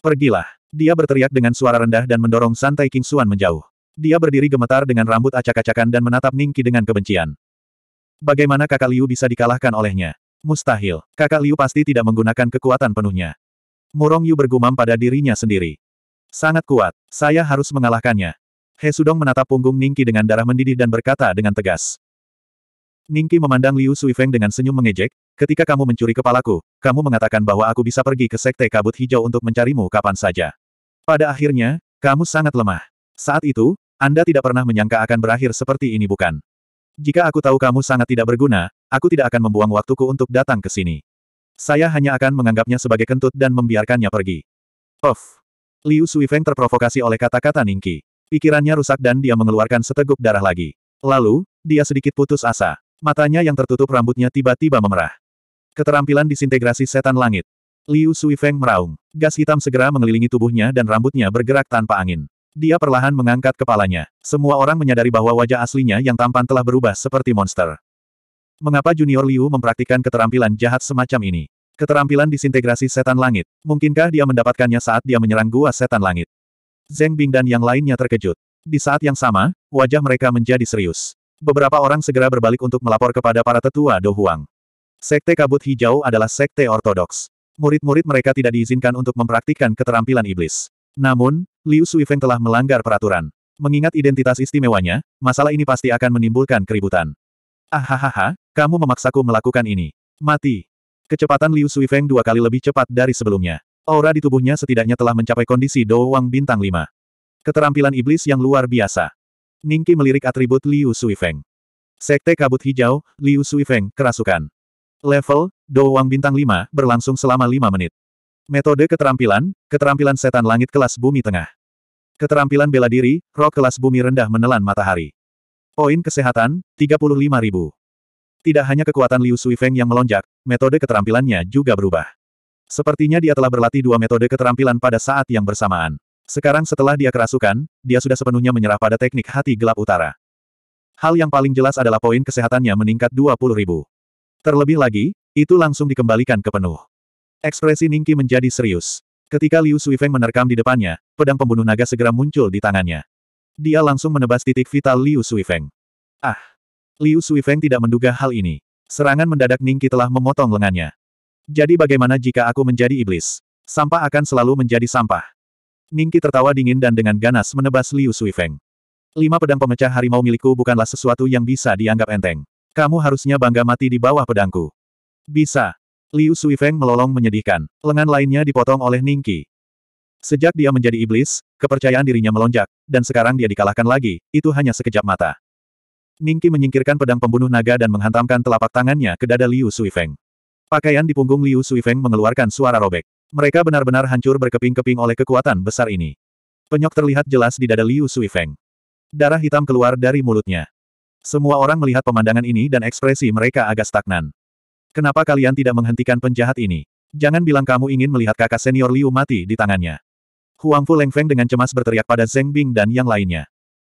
Pergilah. Dia berteriak dengan suara rendah dan mendorong Santai Xuan menjauh. Dia berdiri gemetar dengan rambut acak-acakan dan menatap Ningki dengan kebencian. Bagaimana kakak Liu bisa dikalahkan olehnya? Mustahil, kakak Liu pasti tidak menggunakan kekuatan penuhnya. Murong Yu bergumam pada dirinya sendiri. Sangat kuat, saya harus mengalahkannya. He Sudong menatap punggung Ningki dengan darah mendidih dan berkata dengan tegas. Ningki memandang Liu Suifeng dengan senyum mengejek, ketika kamu mencuri kepalaku, kamu mengatakan bahwa aku bisa pergi ke Sekte Kabut Hijau untuk mencarimu kapan saja. Pada akhirnya, kamu sangat lemah. Saat itu, anda tidak pernah menyangka akan berakhir seperti ini bukan? Jika aku tahu kamu sangat tidak berguna, aku tidak akan membuang waktuku untuk datang ke sini. Saya hanya akan menganggapnya sebagai kentut dan membiarkannya pergi. Of. Liu Suifeng terprovokasi oleh kata-kata Ningki. Pikirannya rusak dan dia mengeluarkan seteguk darah lagi. Lalu, dia sedikit putus asa. Matanya yang tertutup rambutnya tiba-tiba memerah. Keterampilan disintegrasi setan langit. Liu Suifeng meraung. Gas hitam segera mengelilingi tubuhnya dan rambutnya bergerak tanpa angin. Dia perlahan mengangkat kepalanya. Semua orang menyadari bahwa wajah aslinya yang tampan telah berubah seperti monster. Mengapa Junior Liu mempraktikkan keterampilan jahat semacam ini? Keterampilan disintegrasi setan langit. Mungkinkah dia mendapatkannya saat dia menyerang gua setan langit? Zeng Bing dan yang lainnya terkejut. Di saat yang sama, wajah mereka menjadi serius. Beberapa orang segera berbalik untuk melapor kepada para tetua Do Huang. Sekte Kabut Hijau adalah sekte ortodoks. Murid-murid mereka tidak diizinkan untuk mempraktikkan keterampilan iblis. Namun, Liu Suifeng telah melanggar peraturan. Mengingat identitas istimewanya, masalah ini pasti akan menimbulkan keributan. Ahahaha, kamu memaksaku melakukan ini. Mati. Kecepatan Liu Suifeng dua kali lebih cepat dari sebelumnya. Aura di tubuhnya setidaknya telah mencapai kondisi Dou Wang bintang 5. Keterampilan iblis yang luar biasa. Ningki melirik atribut Liu Suifeng. Sekte kabut hijau, Liu Suifeng, kerasukan. Level, Dou Wang bintang 5, berlangsung selama 5 menit. Metode keterampilan, keterampilan setan langit kelas bumi tengah. Keterampilan bela diri, roh kelas bumi rendah menelan matahari. Poin kesehatan, 35.000. Tidak hanya kekuatan Liu Feng yang melonjak, metode keterampilannya juga berubah. Sepertinya dia telah berlatih dua metode keterampilan pada saat yang bersamaan. Sekarang setelah dia kerasukan, dia sudah sepenuhnya menyerah pada teknik hati gelap utara. Hal yang paling jelas adalah poin kesehatannya meningkat 20.000. Terlebih lagi, itu langsung dikembalikan ke penuh. Ekspresi Ningki menjadi serius. Ketika Liu Suifeng menerkam di depannya, pedang pembunuh naga segera muncul di tangannya. Dia langsung menebas titik vital Liu Suifeng. Ah! Liu Suifeng tidak menduga hal ini. Serangan mendadak Ningki telah memotong lengannya. Jadi bagaimana jika aku menjadi iblis? Sampah akan selalu menjadi sampah. Ningki tertawa dingin dan dengan ganas menebas Liu Suifeng. Lima pedang pemecah harimau milikku bukanlah sesuatu yang bisa dianggap enteng. Kamu harusnya bangga mati di bawah pedangku. Bisa, Liu Suifeng melolong menyedihkan. Lengan lainnya dipotong oleh Ningqi. Sejak dia menjadi iblis, kepercayaan dirinya melonjak, dan sekarang dia dikalahkan lagi, itu hanya sekejap mata. Ningqi menyingkirkan pedang pembunuh naga dan menghantamkan telapak tangannya ke dada Liu Suifeng. Pakaian di punggung Liu Suifeng mengeluarkan suara robek. Mereka benar-benar hancur berkeping-keping oleh kekuatan besar ini. Penyok terlihat jelas di dada Liu Suifeng. Darah hitam keluar dari mulutnya. Semua orang melihat pemandangan ini dan ekspresi mereka agak stagnan. Kenapa kalian tidak menghentikan penjahat ini? Jangan bilang kamu ingin melihat kakak senior Liu mati di tangannya. Huang Fu Leng Feng dengan cemas berteriak pada Zeng Bing dan yang lainnya.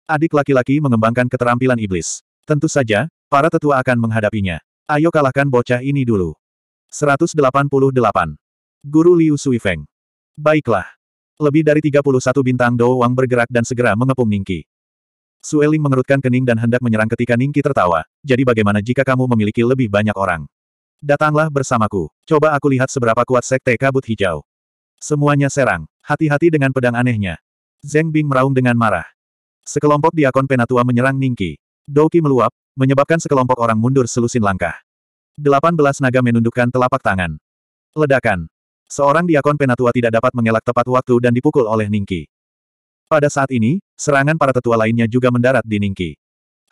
Adik laki-laki mengembangkan keterampilan iblis. Tentu saja, para tetua akan menghadapinya. Ayo kalahkan bocah ini dulu. 188. Guru Liu Sui Feng. Baiklah. Lebih dari 31 bintang Dou Wang bergerak dan segera mengepung Ningki. Sueling mengerutkan kening dan hendak menyerang ketika Ningki tertawa, jadi bagaimana jika kamu memiliki lebih banyak orang? Datanglah bersamaku. Coba aku lihat seberapa kuat sekte kabut hijau. Semuanya serang. Hati-hati dengan pedang anehnya. Zeng Bing meraung dengan marah. Sekelompok diakon penatua menyerang Ningki. Douki meluap, menyebabkan sekelompok orang mundur selusin langkah. Delapan belas naga menundukkan telapak tangan. Ledakan. Seorang diakon penatua tidak dapat mengelak tepat waktu dan dipukul oleh Ningki. Pada saat ini, serangan para tetua lainnya juga mendarat di Ningki.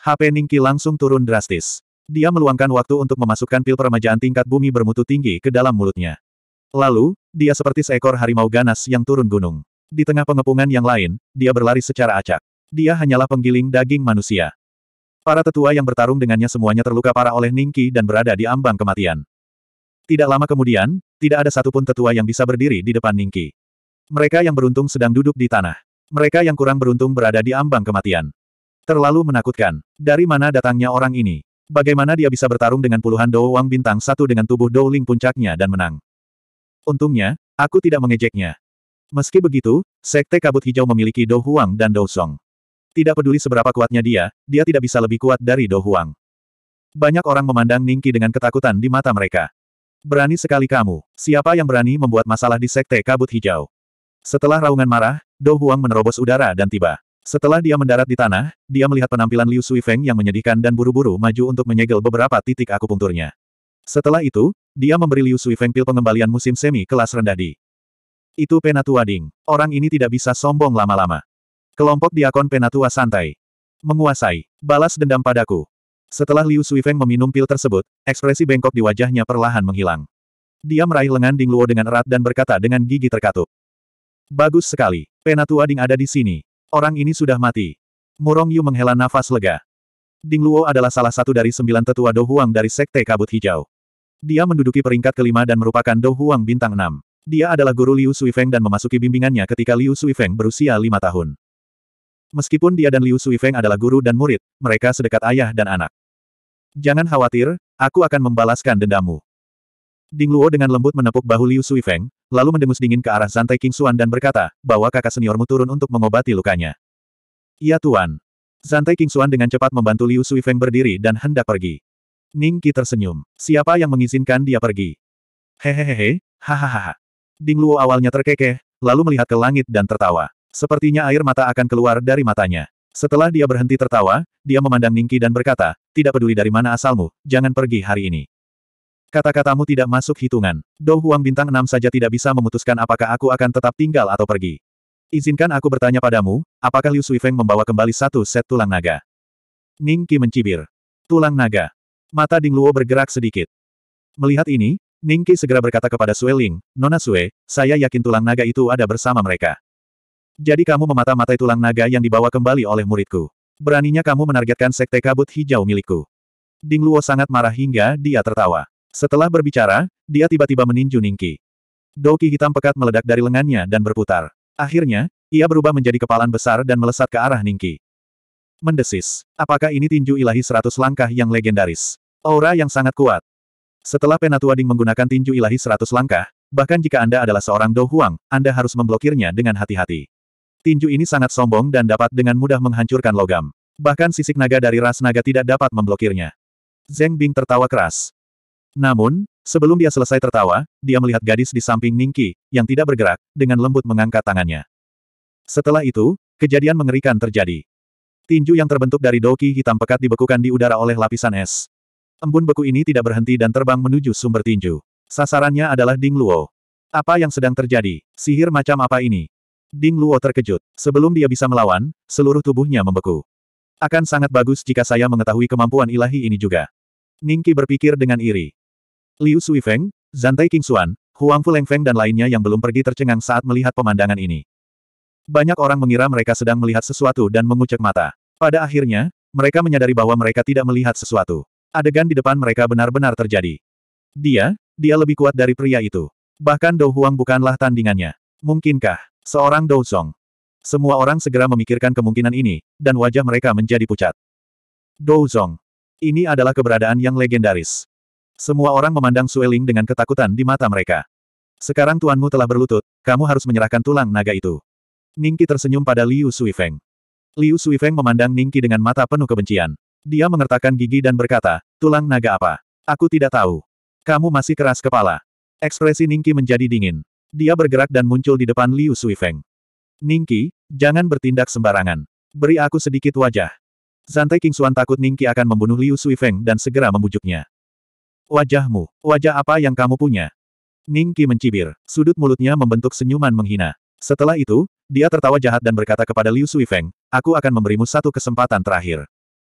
HP Ningki langsung turun drastis. Dia meluangkan waktu untuk memasukkan pil peremajaan tingkat bumi bermutu tinggi ke dalam mulutnya. Lalu, dia seperti seekor harimau ganas yang turun gunung. Di tengah pengepungan yang lain, dia berlari secara acak. Dia hanyalah penggiling daging manusia. Para tetua yang bertarung dengannya semuanya terluka parah oleh Ningki dan berada di ambang kematian. Tidak lama kemudian, tidak ada satupun tetua yang bisa berdiri di depan Ningki. Mereka yang beruntung sedang duduk di tanah. Mereka yang kurang beruntung berada di ambang kematian. Terlalu menakutkan. Dari mana datangnya orang ini? Bagaimana dia bisa bertarung dengan puluhan Dou Wang bintang satu dengan tubuh Dou Ling puncaknya dan menang? Untungnya, aku tidak mengejeknya. Meski begitu, Sekte Kabut Hijau memiliki Dou Huang dan Dou Song. Tidak peduli seberapa kuatnya dia, dia tidak bisa lebih kuat dari Dou Huang. Banyak orang memandang Ningki dengan ketakutan di mata mereka. Berani sekali kamu, siapa yang berani membuat masalah di Sekte Kabut Hijau? Setelah raungan marah, Dou Huang menerobos udara dan tiba. Setelah dia mendarat di tanah, dia melihat penampilan Liu Sui Feng yang menyedihkan dan buru-buru maju untuk menyegel beberapa titik akupunturnya. Setelah itu, dia memberi Liu Sui Feng pil pengembalian musim semi kelas rendah di. Itu Penatua Ding. Orang ini tidak bisa sombong lama-lama. Kelompok diakon Penatua santai. Menguasai. Balas dendam padaku. Setelah Liu Sui Feng meminum pil tersebut, ekspresi bengkok di wajahnya perlahan menghilang. Dia meraih lengan Ding Luo dengan erat dan berkata dengan gigi terkatup. Bagus sekali. Penatua Ding ada di sini. Orang ini sudah mati. Murong Yu menghela nafas lega. Ding Luo adalah salah satu dari sembilan tetua Dohuang dari Sekte Kabut Hijau. Dia menduduki peringkat kelima dan merupakan Dohuang bintang enam. Dia adalah guru Liu Suifeng dan memasuki bimbingannya ketika Liu Suifeng berusia lima tahun. Meskipun dia dan Liu Suifeng adalah guru dan murid, mereka sedekat ayah dan anak. Jangan khawatir, aku akan membalaskan dendamu. Ding Luo dengan lembut menepuk bahu Liu Sui Feng, lalu mendengus dingin ke arah Zantai King Xuan dan berkata, bahwa kakak seniormu turun untuk mengobati lukanya. Ya tuan. Zantai King Xuan dengan cepat membantu Liu Sui Feng berdiri dan hendak pergi. Ning Qi tersenyum. Siapa yang mengizinkan dia pergi? Hehehehe, hahaha. Ding Luo awalnya terkekeh, lalu melihat ke langit dan tertawa. Sepertinya air mata akan keluar dari matanya. Setelah dia berhenti tertawa, dia memandang Ningki dan berkata, tidak peduli dari mana asalmu, jangan pergi hari ini. Kata-katamu tidak masuk hitungan. Dou Huang bintang enam saja tidak bisa memutuskan apakah aku akan tetap tinggal atau pergi. Izinkan aku bertanya padamu, apakah Liu Suifeng membawa kembali satu set tulang naga? Ning Qi mencibir. Tulang naga. Mata Ding Luo bergerak sedikit. Melihat ini, Ning Qi segera berkata kepada Sue Ling, Nona Sue, saya yakin tulang naga itu ada bersama mereka. Jadi kamu memata-matai tulang naga yang dibawa kembali oleh muridku. Beraninya kamu menargetkan sekte kabut hijau milikku. Ding Luo sangat marah hingga dia tertawa. Setelah berbicara, dia tiba-tiba meninju Ningki. Doki hitam pekat meledak dari lengannya dan berputar. Akhirnya, ia berubah menjadi kepalan besar dan melesat ke arah Ningki. Mendesis. Apakah ini tinju ilahi seratus langkah yang legendaris? Aura yang sangat kuat. Setelah Penatua Ding menggunakan tinju ilahi seratus langkah, bahkan jika Anda adalah seorang Do Huang, Anda harus memblokirnya dengan hati-hati. Tinju ini sangat sombong dan dapat dengan mudah menghancurkan logam. Bahkan sisik naga dari ras naga tidak dapat memblokirnya. Zeng Bing tertawa keras. Namun, sebelum dia selesai tertawa, dia melihat gadis di samping Ningki, yang tidak bergerak, dengan lembut mengangkat tangannya. Setelah itu, kejadian mengerikan terjadi. Tinju yang terbentuk dari doki hitam pekat dibekukan di udara oleh lapisan es. Embun beku ini tidak berhenti dan terbang menuju sumber tinju. Sasarannya adalah Ding Luo. Apa yang sedang terjadi? Sihir macam apa ini? Ding Luo terkejut. Sebelum dia bisa melawan, seluruh tubuhnya membeku. Akan sangat bagus jika saya mengetahui kemampuan ilahi ini juga. Ningki berpikir dengan iri. Liu Sui Feng, Zantai Xuan, Huang Fu Leng Feng dan lainnya yang belum pergi tercengang saat melihat pemandangan ini. Banyak orang mengira mereka sedang melihat sesuatu dan mengucek mata. Pada akhirnya, mereka menyadari bahwa mereka tidak melihat sesuatu. Adegan di depan mereka benar-benar terjadi. Dia, dia lebih kuat dari pria itu. Bahkan Dou Huang bukanlah tandingannya. Mungkinkah, seorang Dou Zong? Semua orang segera memikirkan kemungkinan ini, dan wajah mereka menjadi pucat. Dou Zong. Ini adalah keberadaan yang legendaris. Semua orang memandang Sueling dengan ketakutan di mata mereka. Sekarang tuanmu telah berlutut, kamu harus menyerahkan tulang naga itu. Ningki tersenyum pada Liu Suifeng. Liu Suifeng memandang Ningki dengan mata penuh kebencian. Dia mengertakkan gigi dan berkata, tulang naga apa? Aku tidak tahu. Kamu masih keras kepala. Ekspresi Ningki menjadi dingin. Dia bergerak dan muncul di depan Liu Suifeng. Ningki, jangan bertindak sembarangan. Beri aku sedikit wajah. Zantai King Xuan takut Ningki akan membunuh Liu Suifeng dan segera membujuknya. Wajahmu, wajah apa yang kamu punya? Ning Qi mencibir, sudut mulutnya membentuk senyuman menghina. Setelah itu, dia tertawa jahat dan berkata kepada Liu Suifeng, aku akan memberimu satu kesempatan terakhir.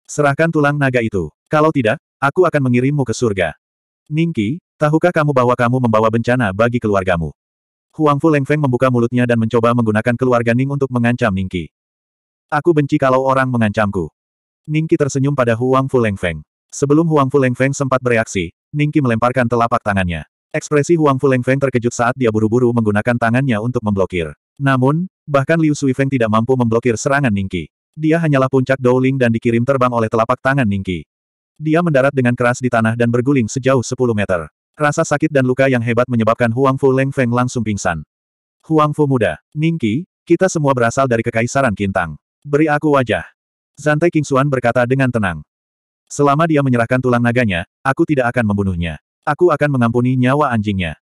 Serahkan tulang naga itu. Kalau tidak, aku akan mengirimmu ke surga. Ning Qi, tahukah kamu bahwa kamu membawa bencana bagi keluargamu? Huang Fu Lengfeng membuka mulutnya dan mencoba menggunakan keluarga Ning untuk mengancam Ning Qi. Aku benci kalau orang mengancamku. Ning Qi tersenyum pada Huang Fu Lengfeng. Sebelum Huang Fu Lengfeng sempat bereaksi, Ningki melemparkan telapak tangannya. Ekspresi Huang Fu Lengfeng terkejut saat dia buru-buru menggunakan tangannya untuk memblokir. Namun, bahkan Liu Sui Feng tidak mampu memblokir serangan Ningki. Dia hanyalah puncak Douling dan dikirim terbang oleh telapak tangan Ningki. Dia mendarat dengan keras di tanah dan berguling sejauh 10 meter. Rasa sakit dan luka yang hebat menyebabkan Huang Fu Leng Feng langsung pingsan. Huang Fu muda, Ningki, kita semua berasal dari Kekaisaran Kintang. Beri aku wajah. Zantai Kingsuan berkata dengan tenang. Selama dia menyerahkan tulang naganya, aku tidak akan membunuhnya. Aku akan mengampuni nyawa anjingnya.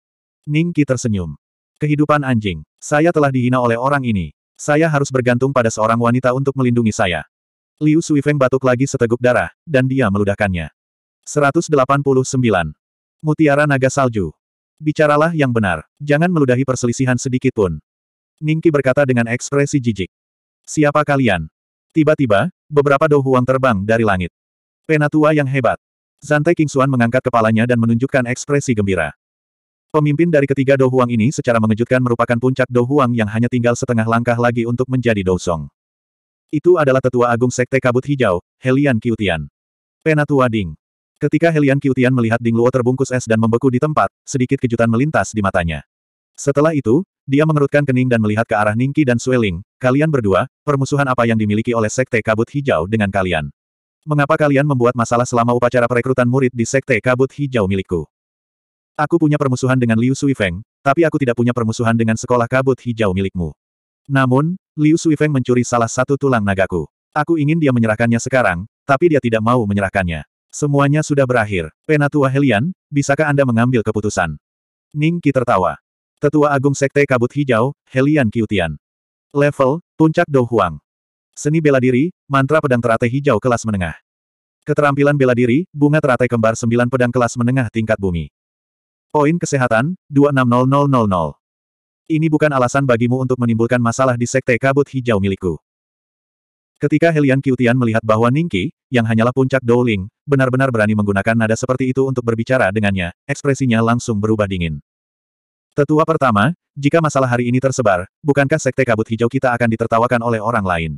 Ningki tersenyum. Kehidupan anjing. Saya telah dihina oleh orang ini. Saya harus bergantung pada seorang wanita untuk melindungi saya. Liu Suifeng batuk lagi seteguk darah, dan dia meludahkannya. 189. Mutiara Naga Salju. Bicaralah yang benar, jangan meludahi perselisihan sedikit pun. Ningki berkata dengan ekspresi jijik. Siapa kalian? Tiba-tiba, beberapa dohuang terbang dari langit. Penatua yang hebat. Zantai Kingsuan mengangkat kepalanya dan menunjukkan ekspresi gembira. Pemimpin dari ketiga Dou ini secara mengejutkan merupakan puncak Dou yang hanya tinggal setengah langkah lagi untuk menjadi Dou Itu adalah tetua agung sekte kabut hijau, Helian Qiutian. Penatua Ding. Ketika Helian Qiutian melihat Ding Luo terbungkus es dan membeku di tempat, sedikit kejutan melintas di matanya. Setelah itu, dia mengerutkan kening dan melihat ke arah Ningki dan Sueling, kalian berdua, permusuhan apa yang dimiliki oleh sekte kabut hijau dengan kalian. Mengapa kalian membuat masalah selama upacara perekrutan murid di Sekte Kabut Hijau milikku? Aku punya permusuhan dengan Liu Suifeng, tapi aku tidak punya permusuhan dengan sekolah kabut hijau milikmu. Namun, Liu Suifeng mencuri salah satu tulang nagaku. Aku ingin dia menyerahkannya sekarang, tapi dia tidak mau menyerahkannya. Semuanya sudah berakhir. Penatua Helian, bisakah Anda mengambil keputusan? Ning Qi tertawa. Tetua Agung Sekte Kabut Hijau, Helian Qiutian. Level, Puncak Dou Huang. Seni bela diri, mantra pedang teratai hijau kelas menengah. Keterampilan bela diri, bunga teratai kembar sembilan pedang kelas menengah tingkat bumi. Poin kesehatan, 260000. Ini bukan alasan bagimu untuk menimbulkan masalah di sekte kabut hijau milikku. Ketika Helian Qiutian melihat bahwa Ningki, yang hanyalah puncak Douling, benar-benar berani menggunakan nada seperti itu untuk berbicara dengannya, ekspresinya langsung berubah dingin. Tetua pertama, jika masalah hari ini tersebar, bukankah sekte kabut hijau kita akan ditertawakan oleh orang lain?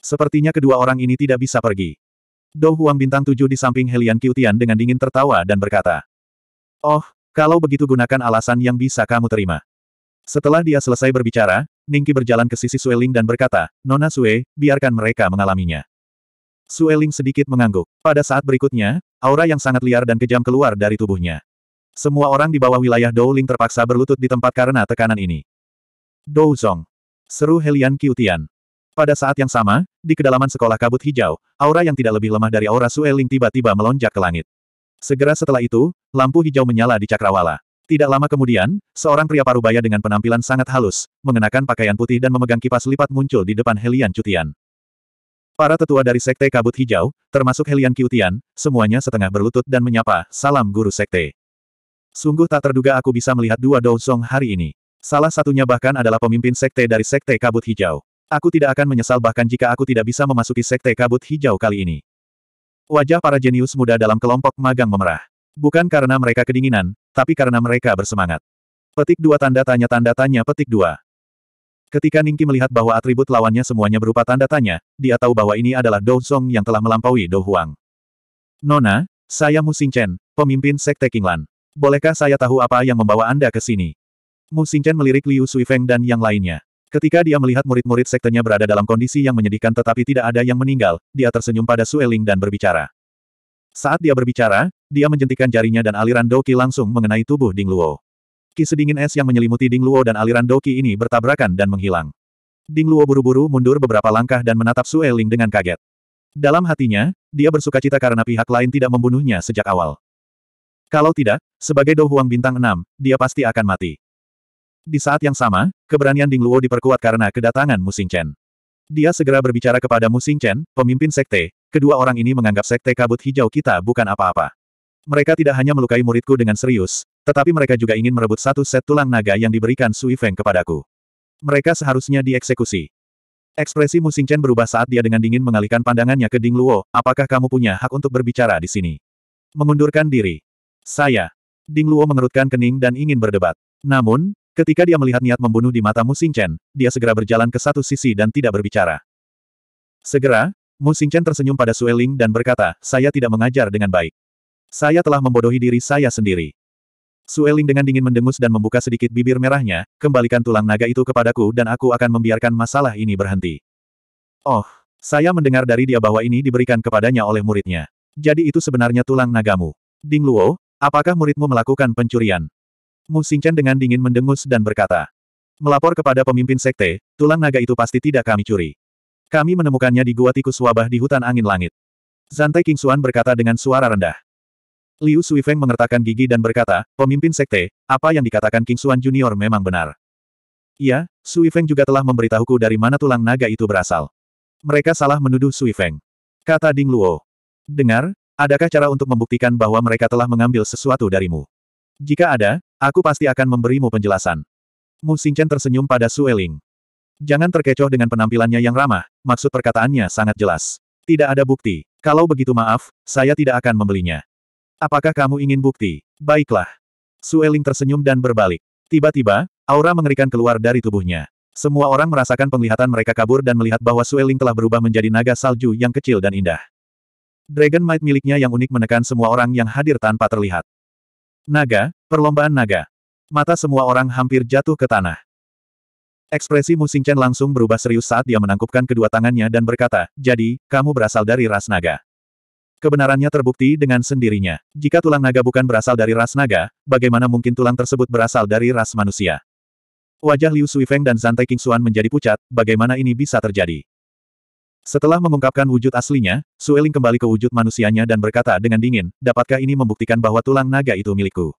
Sepertinya kedua orang ini tidak bisa pergi. Dou Huang bintang tujuh di samping Helian Qiutian dengan dingin tertawa dan berkata. Oh, kalau begitu gunakan alasan yang bisa kamu terima. Setelah dia selesai berbicara, Ningki berjalan ke sisi Sueling dan berkata, Nona Sue, biarkan mereka mengalaminya. Sueling sedikit mengangguk. Pada saat berikutnya, aura yang sangat liar dan kejam keluar dari tubuhnya. Semua orang di bawah wilayah Douling terpaksa berlutut di tempat karena tekanan ini. Dou Zong. Seru Helian Qiutian. Pada saat yang sama, di kedalaman sekolah kabut hijau, aura yang tidak lebih lemah dari aura Sueling tiba-tiba melonjak ke langit. Segera setelah itu, lampu hijau menyala di cakrawala. Tidak lama kemudian, seorang pria parubaya dengan penampilan sangat halus, mengenakan pakaian putih dan memegang kipas lipat muncul di depan Helian Cutian. Para tetua dari Sekte Kabut Hijau, termasuk Helian Cutian, semuanya setengah berlutut dan menyapa, salam guru Sekte. Sungguh tak terduga aku bisa melihat dua Song hari ini. Salah satunya bahkan adalah pemimpin Sekte dari Sekte Kabut Hijau. Aku tidak akan menyesal bahkan jika aku tidak bisa memasuki sekte kabut hijau kali ini. Wajah para jenius muda dalam kelompok magang memerah. Bukan karena mereka kedinginan, tapi karena mereka bersemangat. Petik dua tanda tanya tanda tanya petik dua. Ketika Ningki melihat bahwa atribut lawannya semuanya berupa tanda tanya, dia tahu bahwa ini adalah Dou Song yang telah melampaui Dou Huang. Nona, saya Mu Xingchen, pemimpin Sekte Kinglan. Bolehkah saya tahu apa yang membawa Anda ke sini? Mu Xingchen melirik Liu Suifeng dan yang lainnya. Ketika dia melihat murid-murid sektenya berada dalam kondisi yang menyedihkan tetapi tidak ada yang meninggal, dia tersenyum pada Sueling dan berbicara. Saat dia berbicara, dia menjentikan jarinya dan aliran doki langsung mengenai tubuh Ding Luo. Ki sedingin es yang menyelimuti Ding Luo dan aliran doki ini bertabrakan dan menghilang. Ding Luo buru-buru mundur beberapa langkah dan menatap Sueling dengan kaget. Dalam hatinya, dia bersukacita karena pihak lain tidak membunuhnya sejak awal. Kalau tidak, sebagai Dohuang bintang 6, dia pasti akan mati. Di saat yang sama, keberanian Ding Luo diperkuat karena kedatangan Musing Chen. Dia segera berbicara kepada Musing Chen, pemimpin sekte, kedua orang ini menganggap sekte kabut hijau kita bukan apa-apa. Mereka tidak hanya melukai muridku dengan serius, tetapi mereka juga ingin merebut satu set tulang naga yang diberikan Sui Feng kepadaku. Mereka seharusnya dieksekusi. Ekspresi Musing Chen berubah saat dia dengan dingin mengalihkan pandangannya ke Ding Luo, apakah kamu punya hak untuk berbicara di sini? Mengundurkan diri. Saya. Ding Luo mengerutkan kening dan ingin berdebat. Namun, Ketika dia melihat niat membunuh di mata Mu Xingchen, dia segera berjalan ke satu sisi dan tidak berbicara. Segera, Mu Xingchen tersenyum pada Sue Ling dan berkata, saya tidak mengajar dengan baik. Saya telah membodohi diri saya sendiri. Sue Ling dengan dingin mendengus dan membuka sedikit bibir merahnya, kembalikan tulang naga itu kepadaku dan aku akan membiarkan masalah ini berhenti. Oh, saya mendengar dari dia bahwa ini diberikan kepadanya oleh muridnya. Jadi itu sebenarnya tulang nagamu. Ding Luo, apakah muridmu melakukan pencurian? Mu Xingchen dengan dingin mendengus dan berkata. Melapor kepada pemimpin sekte, tulang naga itu pasti tidak kami curi. Kami menemukannya di gua tikus wabah di hutan angin langit. Zantai Kingsuan berkata dengan suara rendah. Liu Suifeng mengertakkan gigi dan berkata, pemimpin sekte, apa yang dikatakan King Kingsuan Junior memang benar. Iya, Suifeng juga telah memberitahuku dari mana tulang naga itu berasal. Mereka salah menuduh Suifeng. Kata Ding Luo. Dengar, adakah cara untuk membuktikan bahwa mereka telah mengambil sesuatu darimu? Jika ada, Aku pasti akan memberimu penjelasan. Mu Xingchen tersenyum pada Sueling. Eling. Jangan terkecoh dengan penampilannya yang ramah, maksud perkataannya sangat jelas. Tidak ada bukti. Kalau begitu maaf, saya tidak akan membelinya. Apakah kamu ingin bukti? Baiklah. Sueling Eling tersenyum dan berbalik. Tiba-tiba, aura mengerikan keluar dari tubuhnya. Semua orang merasakan penglihatan mereka kabur dan melihat bahwa Sueling Eling telah berubah menjadi naga salju yang kecil dan indah. Dragon Might miliknya yang unik menekan semua orang yang hadir tanpa terlihat. Naga, perlombaan naga. Mata semua orang hampir jatuh ke tanah. Ekspresi Musing Chen langsung berubah serius saat dia menangkupkan kedua tangannya dan berkata, jadi, kamu berasal dari ras naga. Kebenarannya terbukti dengan sendirinya. Jika tulang naga bukan berasal dari ras naga, bagaimana mungkin tulang tersebut berasal dari ras manusia? Wajah Liu Suifeng dan Zantai Qingxuan menjadi pucat, bagaimana ini bisa terjadi? Setelah mengungkapkan wujud aslinya, Sueling kembali ke wujud manusianya dan berkata dengan dingin, dapatkah ini membuktikan bahwa tulang naga itu milikku?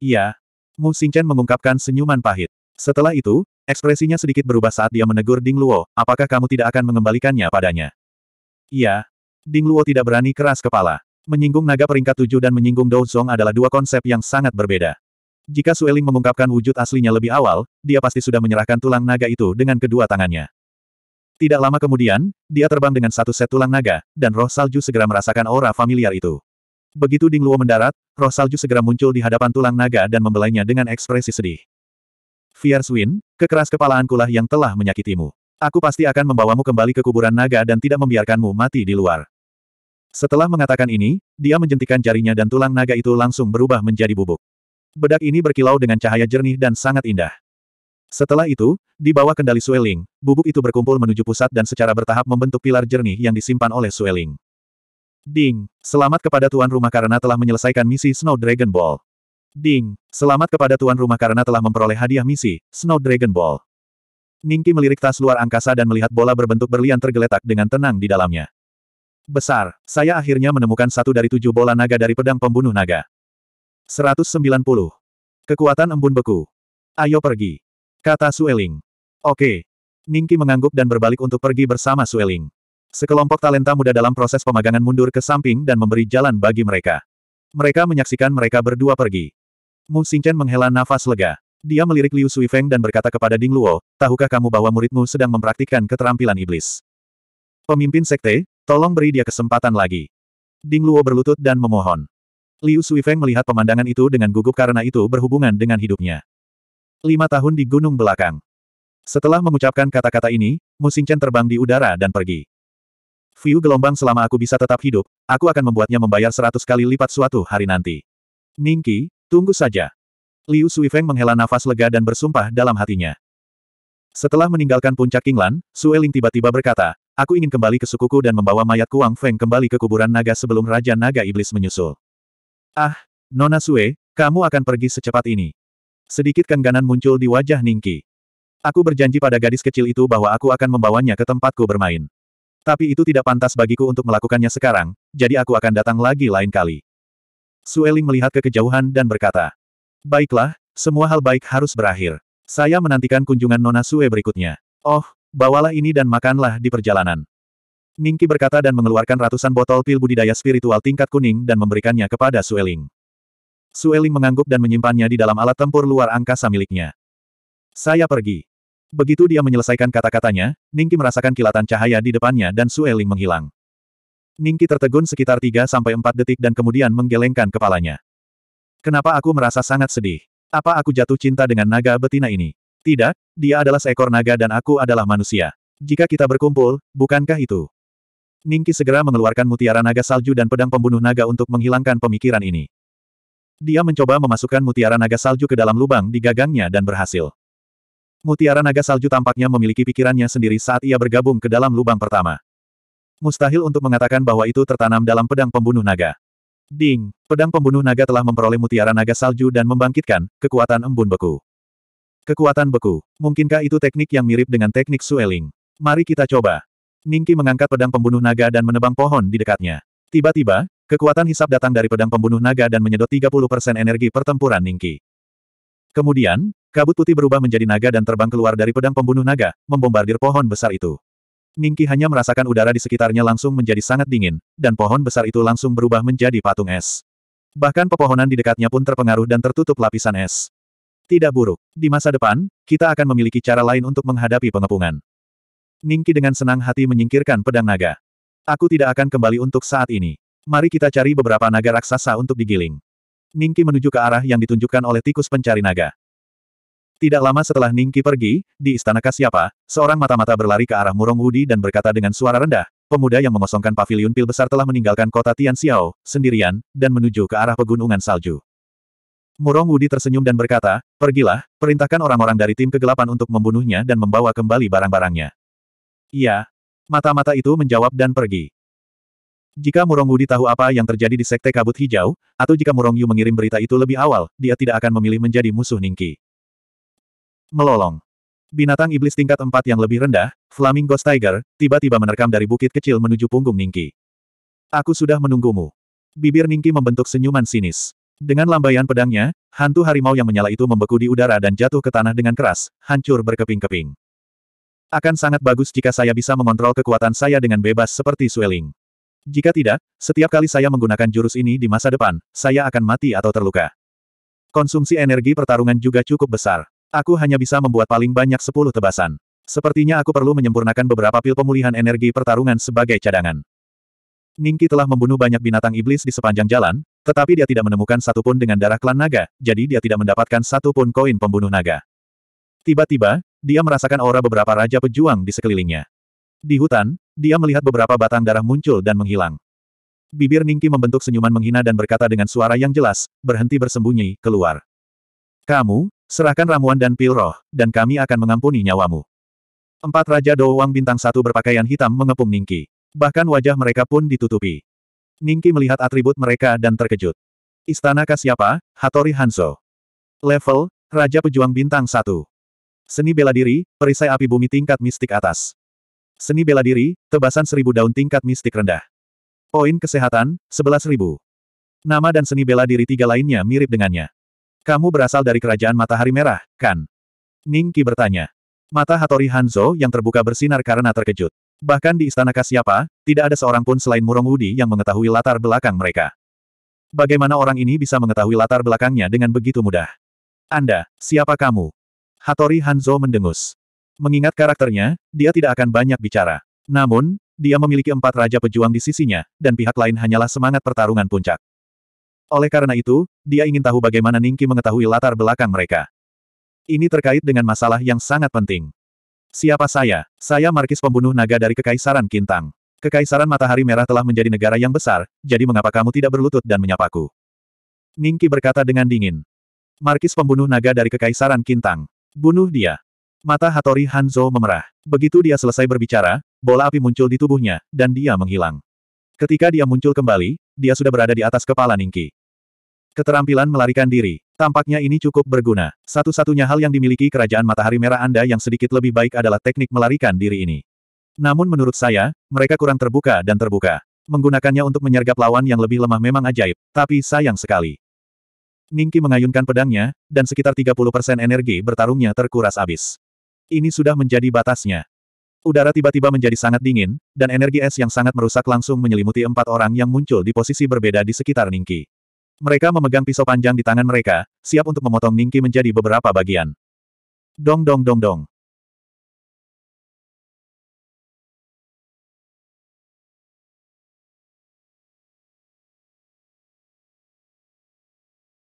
Iya. Mu Xingchen mengungkapkan senyuman pahit. Setelah itu, ekspresinya sedikit berubah saat dia menegur Ding Luo, apakah kamu tidak akan mengembalikannya padanya? Iya. Ding Luo tidak berani keras kepala. Menyinggung naga peringkat tujuh dan menyinggung Dou Zong adalah dua konsep yang sangat berbeda. Jika Sueling mengungkapkan wujud aslinya lebih awal, dia pasti sudah menyerahkan tulang naga itu dengan kedua tangannya. Tidak lama kemudian, dia terbang dengan satu set tulang naga, dan roh salju segera merasakan aura familiar itu. Begitu Ding Luo mendarat, roh salju segera muncul di hadapan tulang naga dan membelainya dengan ekspresi sedih. Fierce Wind, kekeras kepalaankulah yang telah menyakitimu. Aku pasti akan membawamu kembali ke kuburan naga dan tidak membiarkanmu mati di luar. Setelah mengatakan ini, dia menjentikan jarinya dan tulang naga itu langsung berubah menjadi bubuk. Bedak ini berkilau dengan cahaya jernih dan sangat indah. Setelah itu, di bawah kendali Sueling, bubuk itu berkumpul menuju pusat dan secara bertahap membentuk pilar jernih yang disimpan oleh Sueling. Ding, selamat kepada tuan rumah karena telah menyelesaikan misi Snow Dragon Ball. Ding, selamat kepada tuan rumah karena telah memperoleh hadiah misi Snow Dragon Ball. Ningki melirik tas luar angkasa dan melihat bola berbentuk berlian tergeletak dengan tenang di dalamnya. Besar, saya akhirnya menemukan satu dari tujuh bola naga dari pedang pembunuh naga. 190. Kekuatan embun beku. Ayo pergi. Kata Sueling. Oke. Ningki mengangguk dan berbalik untuk pergi bersama Sueling. Sekelompok talenta muda dalam proses pemagangan mundur ke samping dan memberi jalan bagi mereka. Mereka menyaksikan mereka berdua pergi. Mu Xingchen menghela nafas lega. Dia melirik Liu Suifeng dan berkata kepada Ding Luo, tahukah kamu bahwa muridmu sedang mempraktikkan keterampilan iblis? Pemimpin sekte, tolong beri dia kesempatan lagi. Ding Luo berlutut dan memohon. Liu Suifeng melihat pemandangan itu dengan gugup karena itu berhubungan dengan hidupnya. Lima tahun di gunung belakang. Setelah mengucapkan kata-kata ini, Xingchen terbang di udara dan pergi. View gelombang selama aku bisa tetap hidup, aku akan membuatnya membayar seratus kali lipat suatu hari nanti. Ningki, tunggu saja. Liu Suifeng menghela nafas lega dan bersumpah dalam hatinya. Setelah meninggalkan puncak Kinglan, Sueling tiba-tiba berkata, aku ingin kembali ke sukuku dan membawa mayat kuang Feng kembali ke kuburan naga sebelum Raja Naga Iblis menyusul. Ah, Nona Sue, kamu akan pergi secepat ini. Sedikit kengganan muncul di wajah Ningki. Aku berjanji pada gadis kecil itu bahwa aku akan membawanya ke tempatku bermain. Tapi itu tidak pantas bagiku untuk melakukannya sekarang, jadi aku akan datang lagi lain kali. Sueling melihat ke kejauhan dan berkata, Baiklah, semua hal baik harus berakhir. Saya menantikan kunjungan Nona Sue berikutnya. Oh, bawalah ini dan makanlah di perjalanan. Ningki berkata dan mengeluarkan ratusan botol pil budidaya spiritual tingkat kuning dan memberikannya kepada Sueling. Sueling mengangguk dan menyimpannya di dalam alat tempur luar angkasa miliknya. Saya pergi. Begitu dia menyelesaikan kata-katanya, Ningki merasakan kilatan cahaya di depannya dan Sueling menghilang. Ningki tertegun sekitar 3-4 detik dan kemudian menggelengkan kepalanya. Kenapa aku merasa sangat sedih? Apa aku jatuh cinta dengan naga betina ini? Tidak, dia adalah seekor naga dan aku adalah manusia. Jika kita berkumpul, bukankah itu? Ningki segera mengeluarkan mutiara naga salju dan pedang pembunuh naga untuk menghilangkan pemikiran ini. Dia mencoba memasukkan mutiara naga salju ke dalam lubang di gagangnya dan berhasil. Mutiara naga salju tampaknya memiliki pikirannya sendiri saat ia bergabung ke dalam lubang pertama. Mustahil untuk mengatakan bahwa itu tertanam dalam pedang pembunuh naga. Ding, pedang pembunuh naga telah memperoleh mutiara naga salju dan membangkitkan kekuatan embun beku. Kekuatan beku. Mungkinkah itu teknik yang mirip dengan teknik sueling? Mari kita coba. Ningki mengangkat pedang pembunuh naga dan menebang pohon di dekatnya. Tiba-tiba, Kekuatan hisap datang dari pedang pembunuh naga dan menyedot 30% energi pertempuran Ningki. Kemudian, kabut putih berubah menjadi naga dan terbang keluar dari pedang pembunuh naga, membombardir pohon besar itu. Ningki hanya merasakan udara di sekitarnya langsung menjadi sangat dingin, dan pohon besar itu langsung berubah menjadi patung es. Bahkan pepohonan di dekatnya pun terpengaruh dan tertutup lapisan es. Tidak buruk. Di masa depan, kita akan memiliki cara lain untuk menghadapi pengepungan. Ningki dengan senang hati menyingkirkan pedang naga. Aku tidak akan kembali untuk saat ini. Mari kita cari beberapa naga raksasa untuk digiling. Ningki menuju ke arah yang ditunjukkan oleh tikus pencari naga. Tidak lama setelah Ningki pergi, di istana Kasiapa, seorang mata-mata berlari ke arah Murong Wudi dan berkata dengan suara rendah, pemuda yang mengosongkan pavilion pil besar telah meninggalkan kota Tian Tianxiao, sendirian, dan menuju ke arah pegunungan salju. Murong Wudi tersenyum dan berkata, pergilah, perintahkan orang-orang dari tim kegelapan untuk membunuhnya dan membawa kembali barang-barangnya. Iya. Mata-mata itu menjawab dan pergi. Jika Murong Wudi tahu apa yang terjadi di Sekte Kabut Hijau, atau jika Murong Yu mengirim berita itu lebih awal, dia tidak akan memilih menjadi musuh Ningki. Melolong. Binatang iblis tingkat 4 yang lebih rendah, Flaming Ghost Tiger, tiba-tiba menerkam dari bukit kecil menuju punggung Ningki. Aku sudah menunggumu. Bibir Ningki membentuk senyuman sinis. Dengan lambaian pedangnya, hantu harimau yang menyala itu membeku di udara dan jatuh ke tanah dengan keras, hancur berkeping-keping. Akan sangat bagus jika saya bisa mengontrol kekuatan saya dengan bebas seperti Sueling. Jika tidak, setiap kali saya menggunakan jurus ini di masa depan, saya akan mati atau terluka. Konsumsi energi pertarungan juga cukup besar. Aku hanya bisa membuat paling banyak 10 tebasan. Sepertinya aku perlu menyempurnakan beberapa pil pemulihan energi pertarungan sebagai cadangan. Ningki telah membunuh banyak binatang iblis di sepanjang jalan, tetapi dia tidak menemukan satupun dengan darah klan naga, jadi dia tidak mendapatkan satupun koin pembunuh naga. Tiba-tiba, dia merasakan aura beberapa raja pejuang di sekelilingnya. Di hutan, dia melihat beberapa batang darah muncul dan menghilang. Bibir Ningki membentuk senyuman menghina dan berkata dengan suara yang jelas, berhenti bersembunyi, keluar. Kamu, serahkan ramuan dan pil roh, dan kami akan mengampuni nyawamu. Empat Raja Doang Bintang Satu berpakaian hitam mengepung Ningki. Bahkan wajah mereka pun ditutupi. Ningki melihat atribut mereka dan terkejut. Istana Kasihapa, Hatori Hanzo. Level, Raja Pejuang Bintang Satu. Seni bela diri, perisai api bumi tingkat mistik atas. Seni bela diri, tebasan seribu daun tingkat mistik rendah. Poin kesehatan, sebelas ribu. Nama dan seni bela diri tiga lainnya mirip dengannya. Kamu berasal dari kerajaan matahari merah, kan? Ning Qi bertanya. Mata Hatori Hanzo yang terbuka bersinar karena terkejut. Bahkan di istana Kasiapa, tidak ada seorang pun selain Murong Wudi yang mengetahui latar belakang mereka. Bagaimana orang ini bisa mengetahui latar belakangnya dengan begitu mudah? Anda, siapa kamu? Hatori Hanzo mendengus. Mengingat karakternya, dia tidak akan banyak bicara. Namun, dia memiliki empat raja pejuang di sisinya, dan pihak lain hanyalah semangat pertarungan puncak. Oleh karena itu, dia ingin tahu bagaimana Ningki mengetahui latar belakang mereka. Ini terkait dengan masalah yang sangat penting. Siapa saya? Saya Markis Pembunuh Naga dari Kekaisaran Kintang. Kekaisaran Matahari Merah telah menjadi negara yang besar, jadi mengapa kamu tidak berlutut dan menyapaku? Ningki berkata dengan dingin. Markis Pembunuh Naga dari Kekaisaran Kintang. Bunuh dia. Mata Hatori Hanzo memerah. Begitu dia selesai berbicara, bola api muncul di tubuhnya, dan dia menghilang. Ketika dia muncul kembali, dia sudah berada di atas kepala Ningki. Keterampilan melarikan diri. Tampaknya ini cukup berguna. Satu-satunya hal yang dimiliki kerajaan matahari merah Anda yang sedikit lebih baik adalah teknik melarikan diri ini. Namun menurut saya, mereka kurang terbuka dan terbuka. Menggunakannya untuk menyergap lawan yang lebih lemah memang ajaib, tapi sayang sekali. Ningki mengayunkan pedangnya, dan sekitar 30% energi bertarungnya terkuras habis. Ini sudah menjadi batasnya. Udara tiba-tiba menjadi sangat dingin, dan energi es yang sangat merusak langsung menyelimuti empat orang yang muncul di posisi berbeda di sekitar Ningki. Mereka memegang pisau panjang di tangan mereka, siap untuk memotong Ningki menjadi beberapa bagian. Dong dong dong dong.